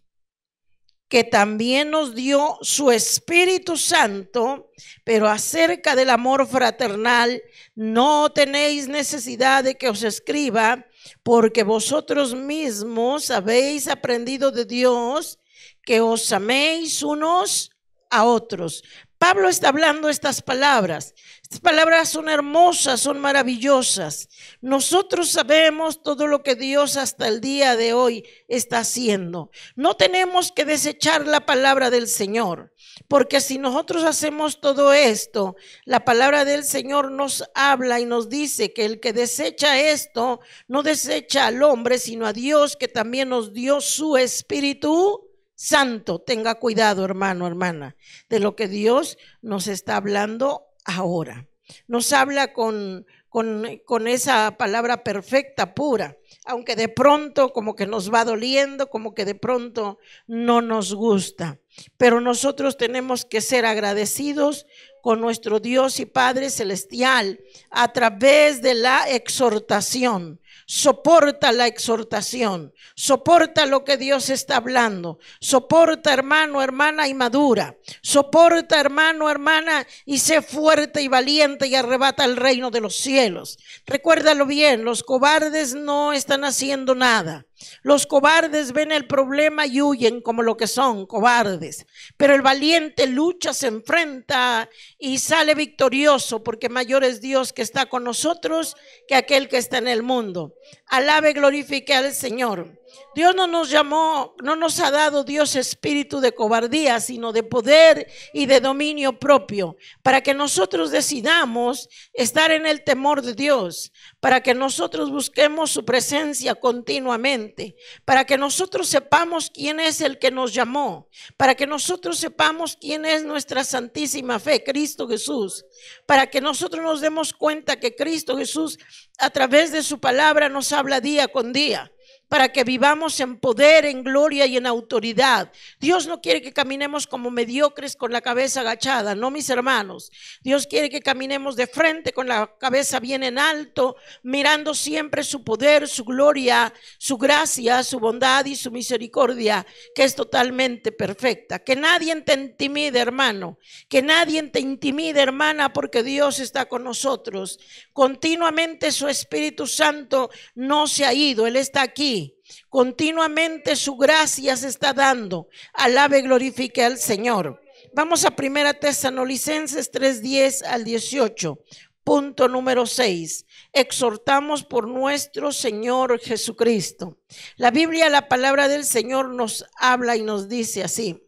que también nos dio su Espíritu Santo, pero acerca del amor fraternal, no tenéis necesidad de que os escriba, porque vosotros mismos habéis aprendido de Dios que os améis unos a otros. Pablo está hablando estas palabras. Estas palabras son hermosas, son maravillosas. Nosotros sabemos todo lo que Dios hasta el día de hoy está haciendo. No tenemos que desechar la palabra del Señor, porque si nosotros hacemos todo esto, la palabra del Señor nos habla y nos dice que el que desecha esto no desecha al hombre, sino a Dios que también nos dio su espíritu santo, tenga cuidado, hermano, hermana, de lo que Dios nos está hablando ahora. Nos habla con, con, esa palabra perfecta, pura, aunque de pronto como que nos va doliendo, como que de pronto no nos gusta. Pero nosotros tenemos que ser agradecidos con nuestro Dios y Padre Celestial a través de la exhortación soporta la exhortación, soporta lo que Dios está hablando, soporta hermano, hermana y madura, soporta hermano, hermana y sé fuerte y valiente y arrebata el reino de los cielos. Recuérdalo bien, los cobardes no están haciendo nada. Los cobardes ven el problema y huyen como lo que son, cobardes. Pero el valiente lucha, se enfrenta y sale victorioso porque mayor es Dios que está con nosotros que aquel que está en el mundo. Alabe, glorifique al Señor. Dios no nos llamó, no nos ha dado Dios espíritu de cobardía, sino de poder y de dominio propio, para que nosotros decidamos estar en el temor de Dios, para que nosotros busquemos su presencia continuamente, para que nosotros sepamos quién es el que nos llamó, para que nosotros sepamos quién es nuestra santísima fe, Cristo Jesús, para que nosotros nos demos cuenta que Cristo Jesús a través de su palabra nos habla día con día para que vivamos en poder, en gloria y en autoridad. Dios no quiere que caminemos como mediocres con la cabeza agachada, no mis hermanos. Dios quiere que caminemos de frente con la cabeza bien en alto, mirando siempre su poder, su gloria, su gracia, su bondad y su misericordia, que es totalmente perfecta. Que nadie te intimide, hermano. Que nadie te intimide, hermana, porque Dios está con nosotros. Continuamente su Espíritu Santo no se ha ido, Él está aquí. Continuamente su gracia se está dando. Alabe glorifique al Señor. Vamos a Primera Tesanolicenses 3:10 al 18. Punto número 6. Exhortamos por nuestro Señor Jesucristo. La Biblia, la palabra del Señor nos habla y nos dice así.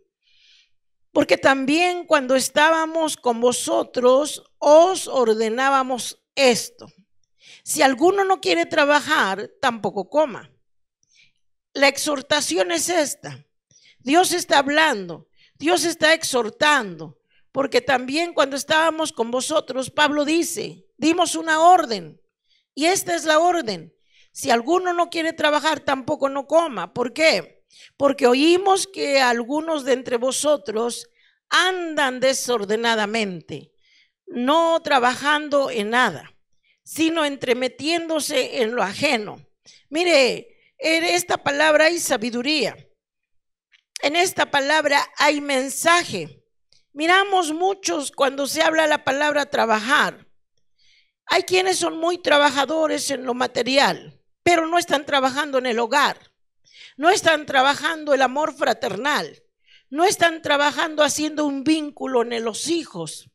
Porque también cuando estábamos con vosotros os ordenábamos esto. Si alguno no quiere trabajar, tampoco coma la exhortación es esta. Dios está hablando, Dios está exhortando, porque también cuando estábamos con vosotros, Pablo dice, dimos una orden, y esta es la orden. Si alguno no quiere trabajar, tampoco no coma. ¿Por qué? Porque oímos que algunos de entre vosotros andan desordenadamente, no trabajando en nada, sino entremetiéndose en lo ajeno. Mire, en esta palabra hay sabiduría. En esta palabra hay mensaje. Miramos muchos cuando se habla la palabra trabajar. Hay quienes son muy trabajadores en lo material, pero no están trabajando en el hogar. No están trabajando el amor fraternal. No están trabajando haciendo un vínculo en los hijos.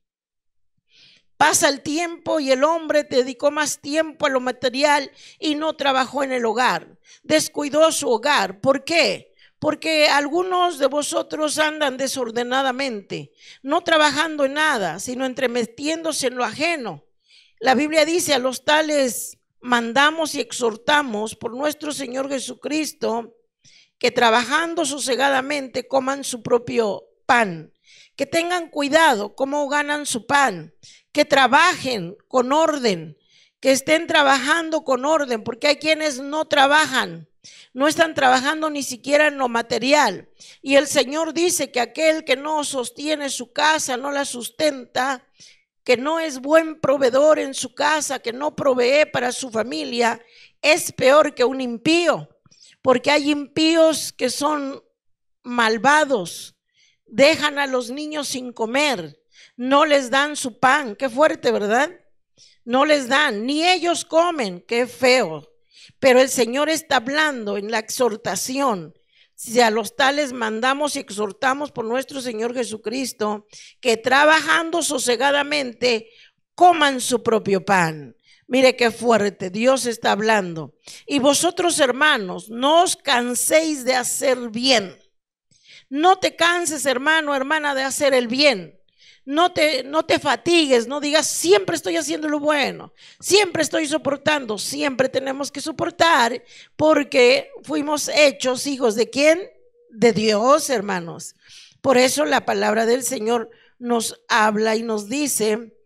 Pasa el tiempo y el hombre dedicó más tiempo a lo material y no trabajó en el hogar. Descuidó su hogar. ¿Por qué? Porque algunos de vosotros andan desordenadamente, no trabajando en nada, sino entremetiéndose en lo ajeno. La Biblia dice a los tales mandamos y exhortamos por nuestro Señor Jesucristo que trabajando sosegadamente coman su propio pan, que tengan cuidado cómo ganan su pan, que trabajen con orden, que estén trabajando con orden, porque hay quienes no trabajan, no están trabajando ni siquiera en lo material. Y el Señor dice que aquel que no sostiene su casa, no la sustenta, que no es buen proveedor en su casa, que no provee para su familia, es peor que un impío, porque hay impíos que son malvados, dejan a los niños sin comer, no les dan su pan. Qué fuerte, ¿verdad? No les dan, ni ellos comen, qué feo. Pero el Señor está hablando en la exhortación. Si a los tales mandamos y exhortamos por nuestro Señor Jesucristo, que trabajando sosegadamente coman su propio pan. Mire qué fuerte, Dios está hablando. Y vosotros, hermanos, no os canséis de hacer bien. No te canses, hermano, hermana, de hacer el bien. No te, no te fatigues, no digas, siempre estoy haciendo lo bueno, siempre estoy soportando, siempre tenemos que soportar porque fuimos hechos hijos de quién? De Dios, hermanos. Por eso la palabra del Señor nos habla y nos dice,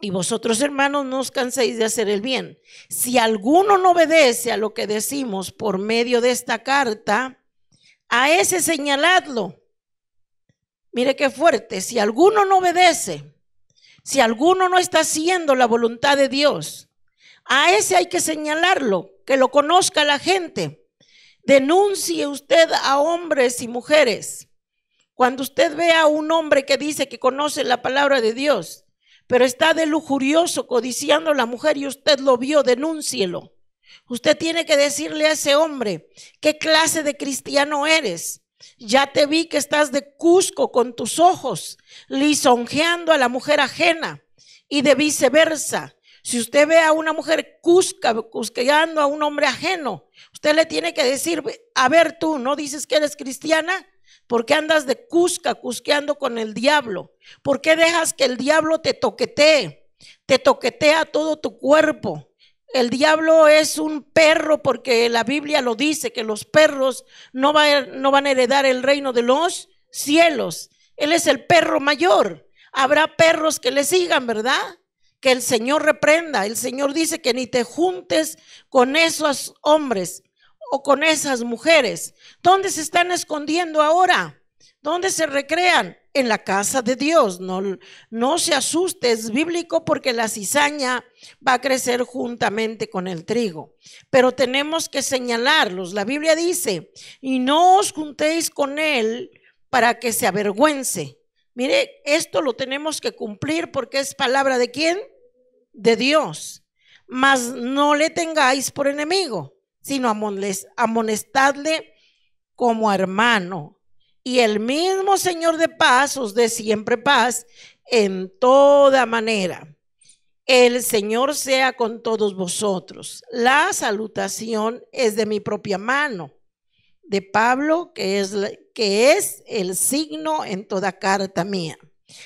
y vosotros hermanos no os canséis de hacer el bien. Si alguno no obedece a lo que decimos por medio de esta carta, a ese señaladlo Mire qué fuerte, si alguno no obedece, si alguno no está haciendo la voluntad de Dios, a ese hay que señalarlo, que lo conozca la gente. Denuncie usted a hombres y mujeres. Cuando usted vea a un hombre que dice que conoce la palabra de Dios, pero está de lujurioso codiciando a la mujer y usted lo vio, denúncielo. Usted tiene que decirle a ese hombre qué clase de cristiano eres, ya te vi que estás de Cusco con tus ojos, lisonjeando a la mujer ajena y de viceversa. Si usted ve a una mujer cusca, cusqueando a un hombre ajeno, usted le tiene que decir, a ver tú, ¿no dices que eres cristiana? ¿Por qué andas de cusca, cusqueando con el diablo? ¿Por qué dejas que el diablo te toquetee? Te toquetea todo tu cuerpo. El diablo es un perro porque la Biblia lo dice, que los perros no, no van a heredar el reino de los cielos. Él es el perro mayor. Habrá perros que le sigan, ¿verdad? Que el Señor reprenda. El Señor dice que ni te juntes con esos hombres o con esas mujeres. ¿Dónde se están escondiendo ahora? ¿Dónde se recrean? en la casa de Dios. No, no se asuste, es bíblico porque la cizaña va a crecer juntamente con el trigo. Pero tenemos que señalarlos. La Biblia dice, y no os juntéis con él para que se avergüence. Mire, esto lo tenemos que cumplir porque es palabra de quién? De Dios. Mas no le tengáis por enemigo, sino amonestadle como hermano y el mismo Señor de paz os dé siempre paz en toda manera. El Señor sea con todos vosotros. La salutación es de mi propia mano, de Pablo, que es, que es el signo en toda carta mía.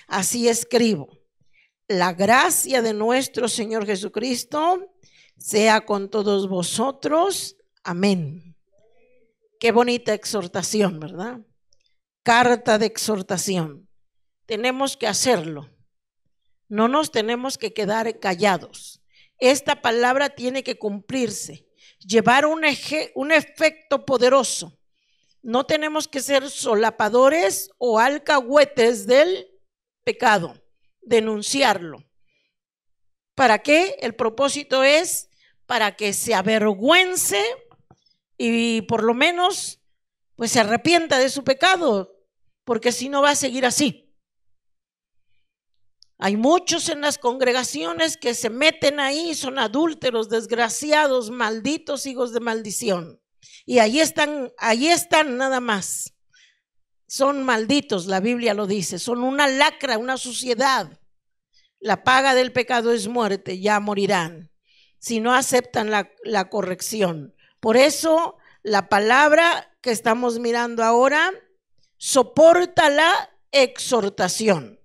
Así escribo. La gracia de nuestro Señor Jesucristo sea con todos vosotros. Amén. Qué bonita exhortación, ¿verdad? carta de exhortación. Tenemos que hacerlo. No nos tenemos que quedar callados. Esta palabra tiene que cumplirse, llevar un, eje, un efecto poderoso. No tenemos que ser solapadores o alcahuetes del pecado, denunciarlo. ¿Para qué? El propósito es para que se avergüence y por lo menos pues se arrepienta de su pecado, porque si no va a seguir así. Hay muchos en las congregaciones que se meten ahí, son adúlteros, desgraciados, malditos, hijos de maldición. Y ahí están, ahí están nada más. Son malditos, la Biblia lo dice, son una lacra, una suciedad. La paga del pecado es muerte, ya morirán, si no aceptan la, la corrección. Por eso la palabra que estamos mirando ahora, soporta la exhortación.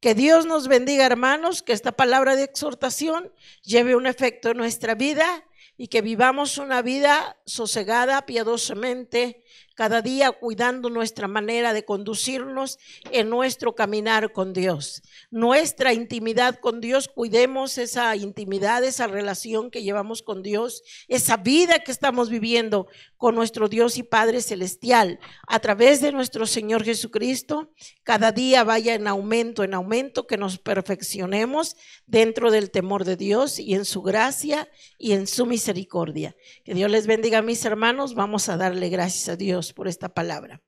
Que Dios nos bendiga, hermanos, que esta palabra de exhortación lleve un efecto en nuestra vida y que vivamos una vida sosegada, piadosamente, cada día cuidando nuestra manera de conducirnos en nuestro caminar con Dios. Nuestra intimidad con Dios, cuidemos esa intimidad, esa relación que llevamos con Dios, esa vida que estamos viviendo con nuestro Dios y Padre Celestial, a través de nuestro Señor Jesucristo, cada día vaya en aumento, en aumento, que nos perfeccionemos dentro del temor de Dios y en su gracia y en su misericordia. Que Dios les bendiga, mis hermanos. Vamos a darle gracias a Dios por esta palabra.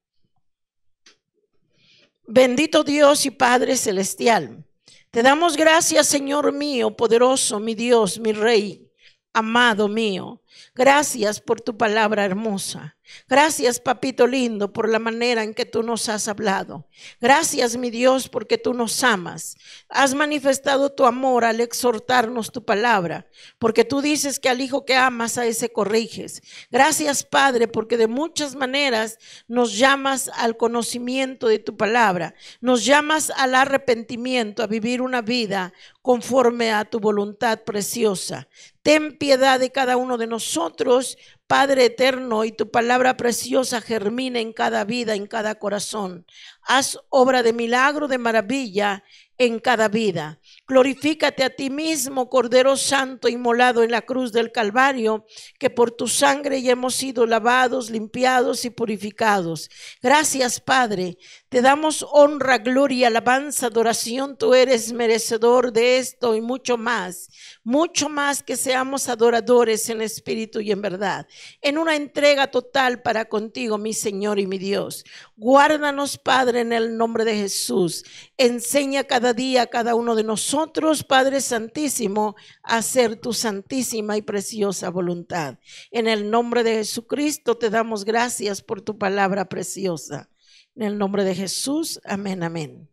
Bendito Dios y Padre Celestial. Te damos gracias, Señor mío, poderoso, mi Dios, mi Rey amado mío. Gracias por tu palabra hermosa. Gracias, papito lindo, por la manera en que tú nos has hablado. Gracias, mi Dios, porque tú nos amas. Has manifestado tu amor al exhortarnos tu palabra, porque tú dices que al hijo que amas a ese corriges. Gracias, Padre, porque de muchas maneras nos llamas al conocimiento de tu palabra. Nos llamas al arrepentimiento, a vivir una vida conforme a tu voluntad preciosa. Ten piedad de cada uno de nosotros Padre eterno, y tu palabra preciosa germina en cada vida, en cada corazón. Haz obra de milagro, de maravilla en cada vida. Glorifícate a ti mismo, Cordero Santo, inmolado en la cruz del Calvario, que por tu sangre ya hemos sido lavados, limpiados y purificados. Gracias, Padre. Te damos honra, gloria, alabanza, adoración. Tú eres merecedor de esto y mucho más. Mucho más que seamos adoradores en espíritu y en verdad en una entrega total para contigo, mi Señor y mi Dios. Guárdanos, Padre, en el nombre de Jesús. Enseña cada día a cada uno de nosotros, Padre Santísimo, a hacer tu santísima y preciosa voluntad. En el nombre de Jesucristo te damos gracias por tu palabra preciosa. En el nombre de Jesús, amén, amén.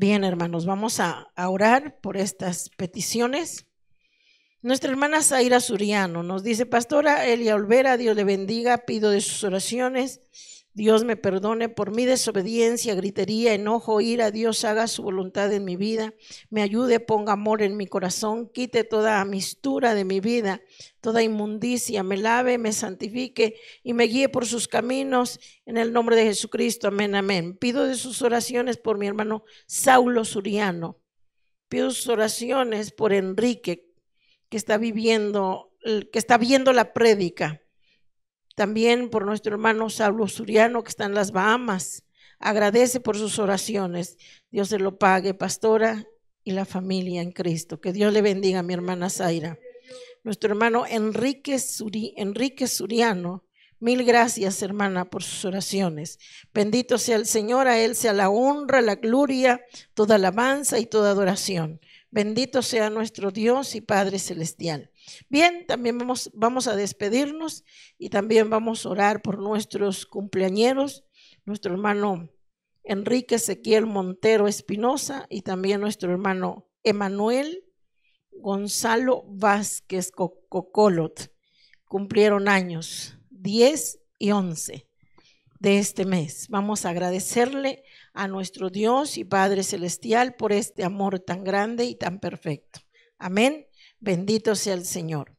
Bien, hermanos, vamos a, orar por estas peticiones. Nuestra hermana Zaira Suriano nos dice, Pastora Elia Olvera, Dios le bendiga, pido de sus oraciones Dios me perdone por mi desobediencia, gritería, enojo, ira. Dios haga su voluntad en mi vida. Me ayude, ponga amor en mi corazón. Quite toda amistura de mi vida, toda inmundicia. Me lave, me santifique y me guíe por sus caminos. En el nombre de Jesucristo. Amén, amén. Pido de sus oraciones por mi hermano Saulo Suriano. Pido sus oraciones por Enrique, que está viviendo, que está viendo la prédica también por nuestro hermano Saulo Suriano que está en las Bahamas. Agradece por sus oraciones. Dios se lo pague, pastora y la familia en Cristo. Que Dios le bendiga a mi hermana Zaira. Nuestro hermano Enrique, Enrique Suriano. Mil gracias, hermana, por sus oraciones. Bendito sea el Señor, a Él sea la honra, la gloria, toda alabanza y toda adoración. Bendito sea nuestro Dios y Padre Celestial. Bien, también vamos, a despedirnos y también vamos a orar por nuestros cumpleañeros, nuestro hermano Enrique Ezequiel Montero Espinosa y también nuestro hermano Emanuel Gonzalo Vázquez Cocolot. Cumplieron años 10 y 11 de este mes. Vamos a agradecerle a nuestro Dios y Padre Celestial por este amor tan grande y tan perfecto. Amén. Bendito sea el Señor.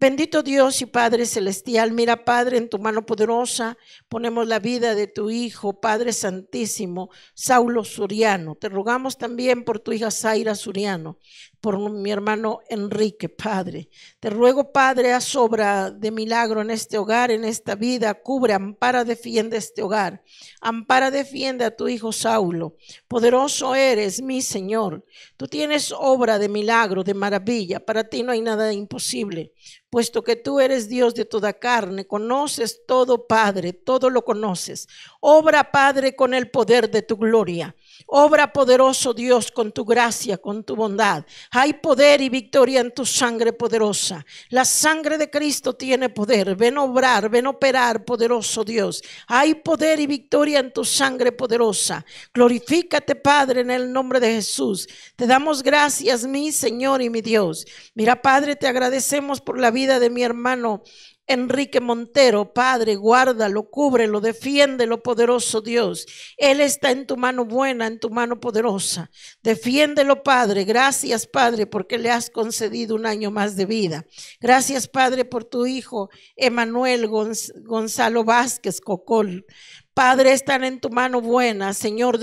Bendito Dios y Padre Celestial, mira Padre, en tu mano poderosa ponemos la vida de tu Hijo, Padre Santísimo, Saulo Suriano. Te rogamos también por tu hija Zaira Suriano por mi hermano Enrique, Padre. Te ruego, Padre, haz obra de milagro en este hogar, en esta vida. Cubre, ampara, defiende este hogar. Ampara, defiende a tu hijo Saulo. Poderoso eres, mi Señor. Tú tienes obra de milagro, de maravilla. Para ti no hay nada imposible puesto que tú eres Dios de toda carne, conoces todo, Padre, todo lo conoces. Obra, Padre, con el poder de tu gloria. Obra poderoso Dios con tu gracia, con tu bondad. Hay poder y victoria en tu sangre poderosa. La sangre de Cristo tiene poder. Ven obrar, ven operar, poderoso Dios. Hay poder y victoria en tu sangre poderosa. Glorifícate, Padre, en el nombre de Jesús. Te damos gracias, mi Señor y mi Dios. Mira, Padre, te agradecemos por la vida de mi hermano Enrique Montero, Padre, guárdalo, cúbrelo, defiéndelo, poderoso Dios. Él está en tu mano buena, en tu mano poderosa. Defiéndelo, Padre. Gracias, Padre, porque le has concedido un año más de vida. Gracias, Padre, por tu hijo, Emanuel Gonzalo Vázquez Cocol. Padre, están en tu mano buena. Señor,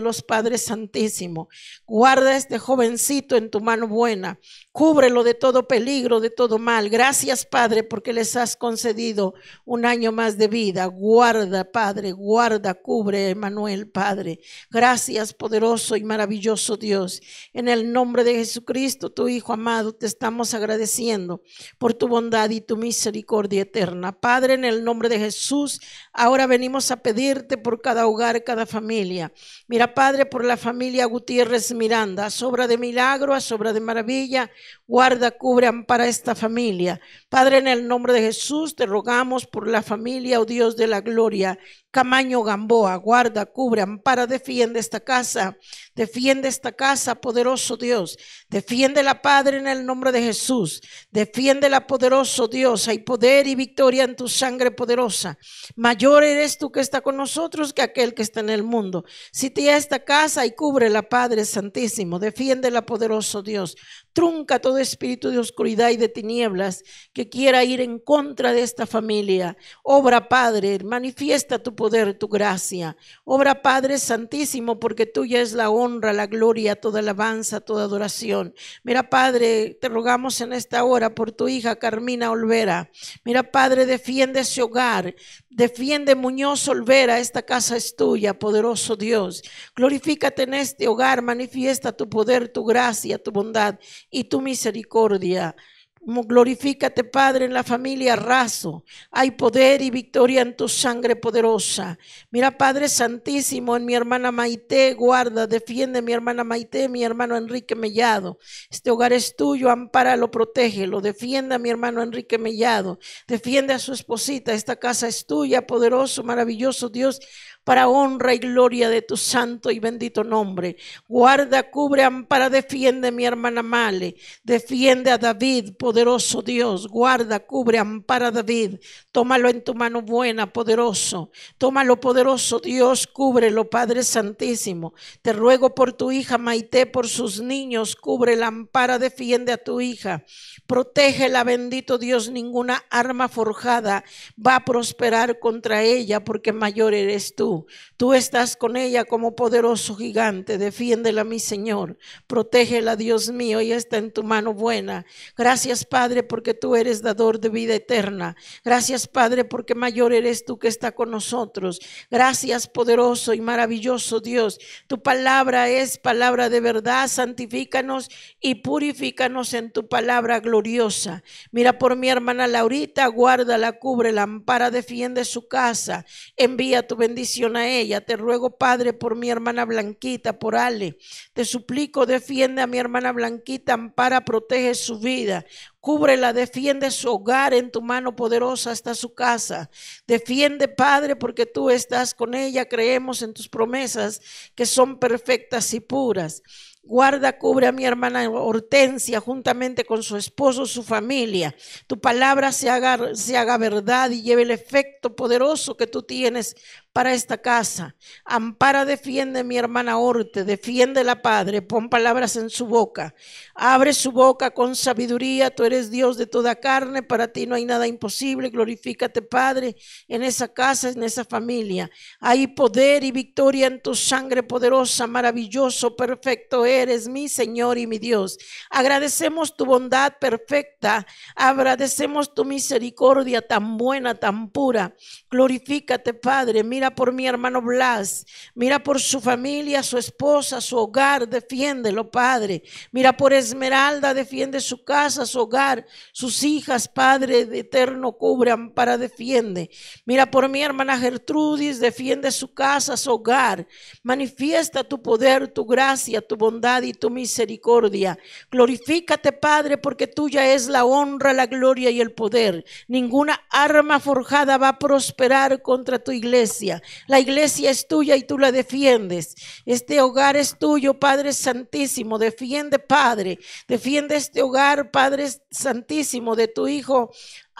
los Padre Santísimo. Guarda este jovencito en tu mano buena. Cúbrelo de todo peligro, de todo mal. Gracias, Padre, porque les has concedido un año más de vida. Guarda, Padre, guarda, cubre, Emanuel, Padre. Gracias, poderoso y maravilloso Dios. En el nombre de Jesucristo, tu Hijo amado, te estamos agradeciendo por tu bondad y tu misericordia eterna. Padre, en el nombre de Jesús, ahora venimos a pedirte por cada hogar, cada familia. Mira, Padre, por la familia Gutiérrez Miranda, sobra de milagro, a sobra de maravilla, guarda, cubre, ampara esta familia. Padre, en el nombre de Jesús, te rogamos por la familia, oh Dios de la gloria, Camaño Gamboa, guarda, cubre, ampara, defiende esta casa, defiende esta casa, poderoso Dios, defiende la Padre en el nombre de Jesús, defiende la poderoso Dios, hay poder y victoria en tu sangre poderosa. Mayor eres tú que está con nosotros que aquel que está en el mundo. Sitía esta casa y la Padre Santísimo. defiende la poderoso Dios. Trunca todo espíritu de oscuridad y de tinieblas que quiera ir en contra de esta familia. Obra, Padre, manifiesta tu poder, tu gracia. Obra, Padre Santísimo, porque tuya es la honra, la gloria, toda alabanza, toda adoración. Mira, Padre, te rogamos en esta hora por tu hija Carmina Olvera. Mira, Padre, defiende ese hogar. Defiende Muñoz Olvera, esta casa es tuya, poderoso Dios. Glorifícate en este hogar, manifiesta tu poder, tu gracia, tu bondad y tu misericordia. Glorifícate, Padre, en la familia raso, Hay poder y victoria en tu sangre poderosa. Mira, Padre Santísimo, en mi hermana Maite, guarda, defiende mi hermana Maite, mi hermano Enrique Mellado. Este hogar es tuyo, protege, protégelo. Defiende a mi hermano Enrique Mellado. Defiende a su esposita. Esta casa es tuya, poderoso, maravilloso Dios para honra y gloria de tu santo y bendito nombre. Guarda, cubre, ampara, defiende mi hermana Male, defiende a David, poderoso Dios. Guarda, cubre, ampara a David. Tómalo en tu mano buena, poderoso. Tómalo, poderoso Dios, cúbrelo, Padre Santísimo. Te ruego por tu hija Maite, por sus niños, cubre, ampara, defiende a tu hija. Protégela, bendito Dios, ninguna arma forjada va a prosperar contra ella, porque mayor eres tú tú. estás con ella como poderoso gigante. Defiéndela, mi Señor. Protégela, Dios mío. y está en tu mano buena. Gracias, Padre, porque tú eres dador de vida eterna. Gracias, Padre, porque mayor eres tú que está con nosotros. Gracias, poderoso y maravilloso Dios. Tu palabra es palabra de verdad. Santifícanos y purifícanos en tu palabra gloriosa. Mira por mi hermana Laurita, guárdala, la, ampara, defiende su casa. Envía tu bendición a ella. Te ruego, Padre, por mi hermana Blanquita, por Ale. Te suplico, defiende a mi hermana Blanquita, ampara, protege su vida. Cúbrela, defiende su hogar en tu mano poderosa hasta su casa. Defiende, Padre, porque tú estás con ella. Creemos en tus promesas que son perfectas y puras. Guarda, cubre a mi hermana Hortensia juntamente con su esposo, su familia. Tu palabra se haga, se haga verdad y lleve el efecto poderoso que tú tienes para esta casa. Ampara, defiende mi hermana Orte, defiende la Padre, pon palabras en su boca. Abre su boca con sabiduría, tú eres Dios de toda carne, para ti no hay nada imposible. Glorifícate, Padre, en esa casa, en esa familia. Hay poder y victoria en tu sangre poderosa, maravilloso, perfecto eres, mi Señor y mi Dios. Agradecemos tu bondad perfecta, agradecemos tu misericordia tan buena, tan pura. Glorifícate, Padre, mira por mi hermano Blas, mira por su familia, su esposa, su hogar, defiéndelo, Padre. Mira por Esmeralda, defiende su casa, su hogar, sus hijas, Padre eterno, cubran para defiende. Mira por mi hermana Gertrudis, defiende su casa, su hogar. Manifiesta tu poder, tu gracia, tu bondad y tu misericordia. Glorifícate, Padre, porque tuya es la honra, la gloria y el poder. Ninguna arma forjada va a prosperar contra tu iglesia la iglesia es tuya y tú la defiendes. Este hogar es tuyo, Padre Santísimo. Defiende, Padre. Defiende este hogar, Padre Santísimo, de tu Hijo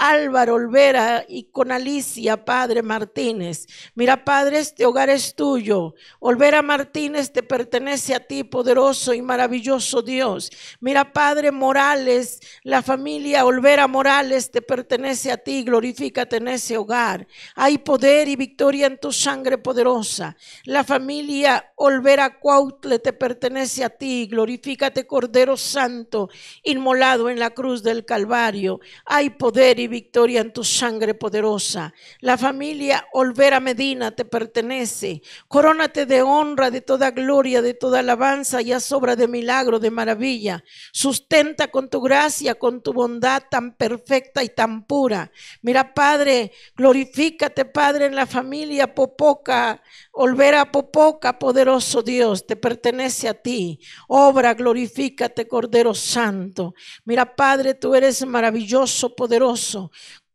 Álvaro Olvera y con Alicia, Padre Martínez. Mira, Padre, este hogar es tuyo. Olvera Martínez te pertenece a ti, poderoso y maravilloso Dios. Mira, Padre Morales, la familia Olvera Morales te pertenece a ti. Glorifícate en ese hogar. Hay poder y victoria en tu sangre poderosa. La familia Olvera Cuautle te pertenece a ti. Glorifícate, Cordero Santo, inmolado en la cruz del Calvario. Hay poder y victoria en tu sangre poderosa. La familia Olvera Medina te pertenece. Corónate de honra, de toda gloria, de toda alabanza y haz obra de milagro, de maravilla. Sustenta con tu gracia, con tu bondad tan perfecta y tan pura. Mira, Padre, glorifícate, Padre, en la familia Popoca, Olvera Popoca, poderoso Dios, te pertenece a ti. Obra, glorifícate, Cordero Santo. Mira, Padre, tú eres maravilloso, poderoso isso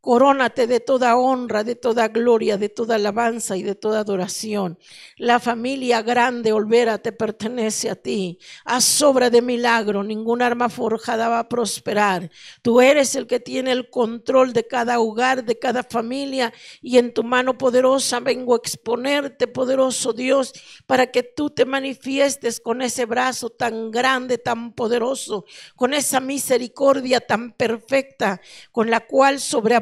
Corónate de toda honra, de toda gloria, de toda alabanza y de toda adoración. La familia grande Olvera te pertenece a ti. a sobra de milagro, ningún arma forjada va a prosperar. Tú eres el que tiene el control de cada hogar, de cada familia y en tu mano poderosa vengo a exponerte, poderoso Dios, para que tú te manifiestes con ese brazo tan grande, tan poderoso, con esa misericordia tan perfecta, con la cual sobre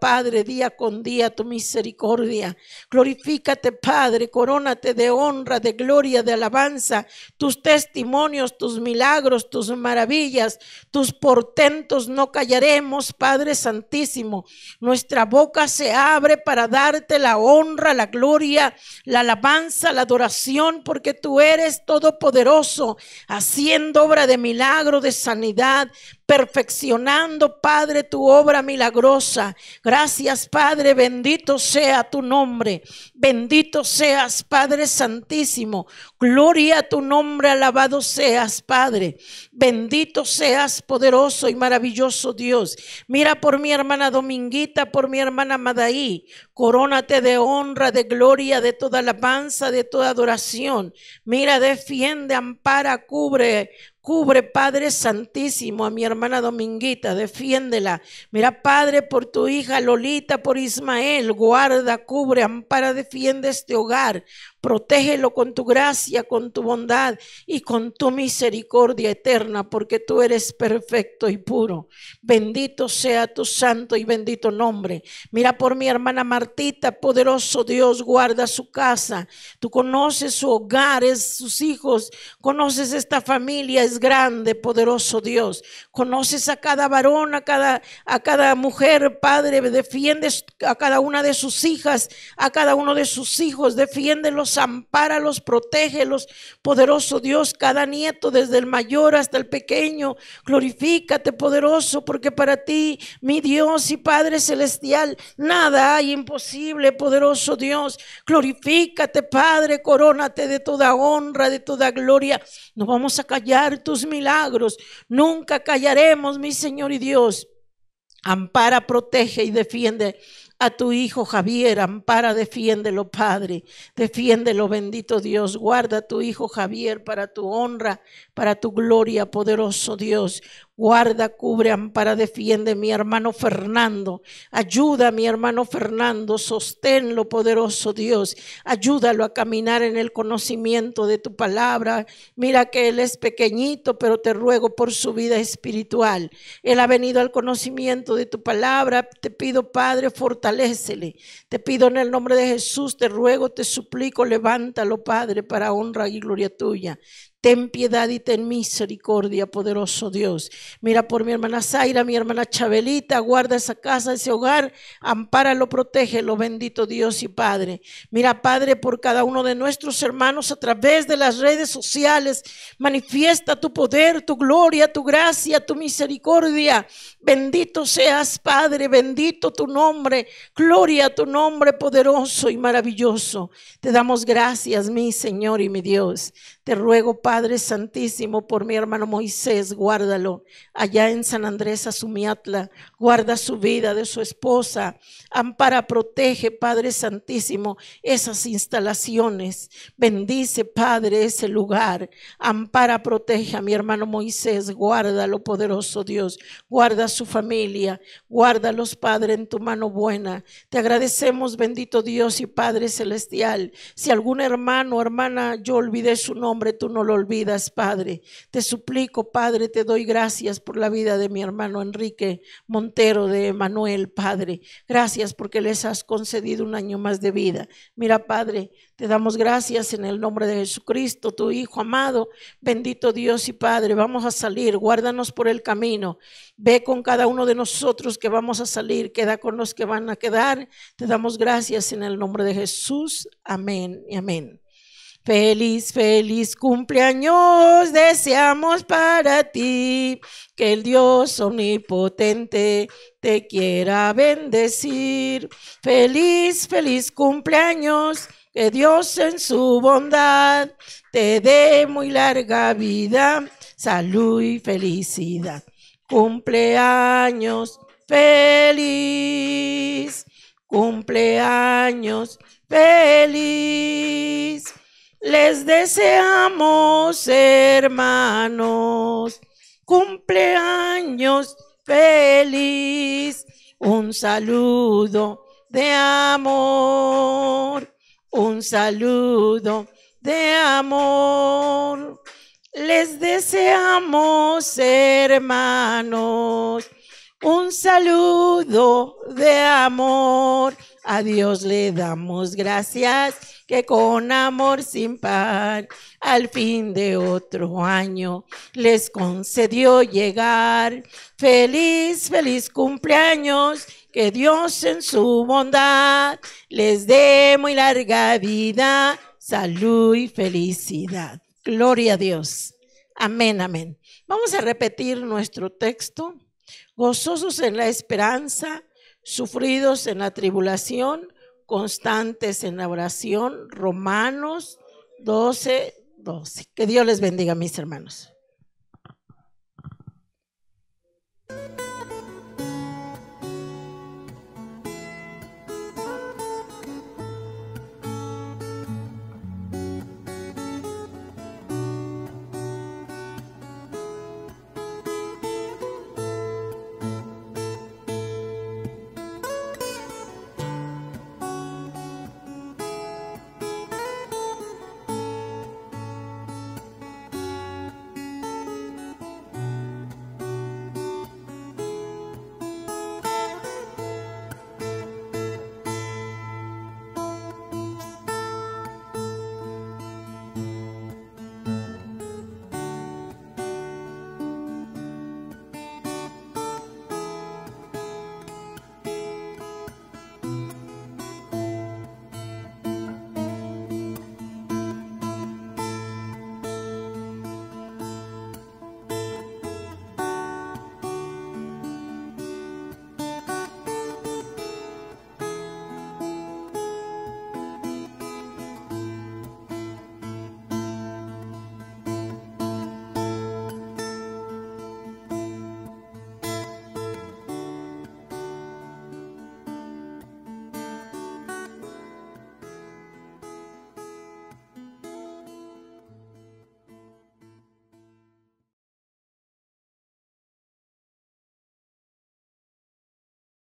Padre, día con día tu misericordia. Glorifícate, Padre, corónate de honra, de gloria, de alabanza, tus testimonios, tus milagros, tus maravillas, tus portentos no callaremos, Padre Santísimo. Nuestra boca se abre para darte la honra, la gloria, la alabanza, la adoración, porque tú eres todopoderoso, haciendo obra de milagro, de sanidad, perfeccionando, Padre, tu obra milagrosa. Gracias, Padre, bendito sea tu nombre. Bendito seas, Padre Santísimo. Gloria a tu nombre, alabado seas, Padre. Bendito seas, poderoso y maravilloso Dios. Mira por mi hermana Dominguita, por mi hermana Madaí. Corónate de honra, de gloria, de toda alabanza, de toda adoración. Mira, defiende, ampara, cubre, Cubre, Padre Santísimo, a mi hermana Dominguita, defiéndela. Mira, Padre, por tu hija Lolita, por Ismael, guarda, cubre, ampara, defiende este hogar. Protégelo con tu gracia, con tu bondad y con tu misericordia eterna, porque tú eres perfecto y puro. Bendito sea tu santo y bendito nombre. Mira por mi hermana Martita, poderoso Dios, guarda su casa. Tú conoces su hogar, es sus hijos, conoces esta familia, es grande, poderoso Dios. Conoces a cada varón, a cada, a cada mujer, Padre. Defiendes a cada una de sus hijas, a cada uno de sus hijos. Defiéndelos, ampáralos, protégelos. Poderoso Dios, cada nieto, desde el mayor hasta el pequeño. Glorifícate, poderoso, porque para ti, mi Dios y Padre celestial, nada hay imposible, poderoso Dios. Glorifícate, Padre, corónate de toda honra, de toda gloria. No vamos a callar tus milagros. Nunca callaremos, mi Señor y Dios. Ampara, protege y defiende a tu hijo Javier, ampara, defiéndelo, Padre, defiéndelo, bendito Dios, guarda a tu hijo Javier para tu honra, para tu gloria, poderoso Dios, Guarda, cubre, ampara, defiende mi hermano Fernando. Ayuda a mi hermano Fernando, sosténlo, poderoso Dios. Ayúdalo a caminar en el conocimiento de tu palabra. Mira que él es pequeñito, pero te ruego por su vida espiritual. Él ha venido al conocimiento de tu palabra. Te pido, Padre, fortalécele. Te pido en el nombre de Jesús, te ruego, te suplico, levántalo, Padre, para honra y gloria tuya. Ten piedad y ten misericordia, poderoso Dios. Mira por mi hermana Zaira, mi hermana Chabelita, guarda esa casa, ese hogar, protege, lo bendito Dios y Padre. Mira, Padre, por cada uno de nuestros hermanos a través de las redes sociales, manifiesta tu poder, tu gloria, tu gracia, tu misericordia. Bendito seas, Padre, bendito tu nombre, gloria a tu nombre poderoso y maravilloso. Te damos gracias, mi Señor y mi Dios. Te ruego, Padre Santísimo, por mi hermano Moisés, guárdalo allá en San Andrés Azumiatla, guarda su vida de su esposa, ampara, protege, Padre Santísimo, esas instalaciones, bendice, Padre, ese lugar, ampara, protege a mi hermano Moisés, guárdalo, poderoso Dios, guarda su familia, guárdalos, Padre, en tu mano buena. Te agradecemos, bendito Dios y Padre Celestial, si algún hermano o hermana, yo olvidé su nombre, tú no lo olvidas, Padre. Te suplico, Padre, te doy gracias por la vida de mi hermano Enrique Montero de Manuel, Padre. Gracias porque les has concedido un año más de vida. Mira, Padre, te damos gracias en el nombre de Jesucristo, tu Hijo amado. Bendito Dios y Padre, vamos a salir, guárdanos por el camino. Ve con cada uno de nosotros que vamos a salir, queda con los que van a quedar. Te damos gracias en el nombre de Jesús. Amén y amén. Feliz, feliz cumpleaños deseamos para ti, que el Dios omnipotente te quiera bendecir. Feliz, feliz cumpleaños, que Dios en su bondad te dé muy larga vida, salud y felicidad. Cumpleaños feliz, cumpleaños feliz. Les deseamos, hermanos, cumpleaños feliz, un saludo de amor, un saludo de amor. Les deseamos, hermanos, un saludo de amor. A Dios le damos gracias que con amor sin par al fin de otro año les concedió llegar. Feliz, feliz cumpleaños, que Dios en su bondad les dé muy larga vida, salud y felicidad. Gloria a Dios. Amén, amén. Vamos a repetir nuestro texto. Gozosos en la esperanza sufridos en la tribulación, constantes en la oración, Romanos 12, 12. Que Dios les bendiga, mis hermanos.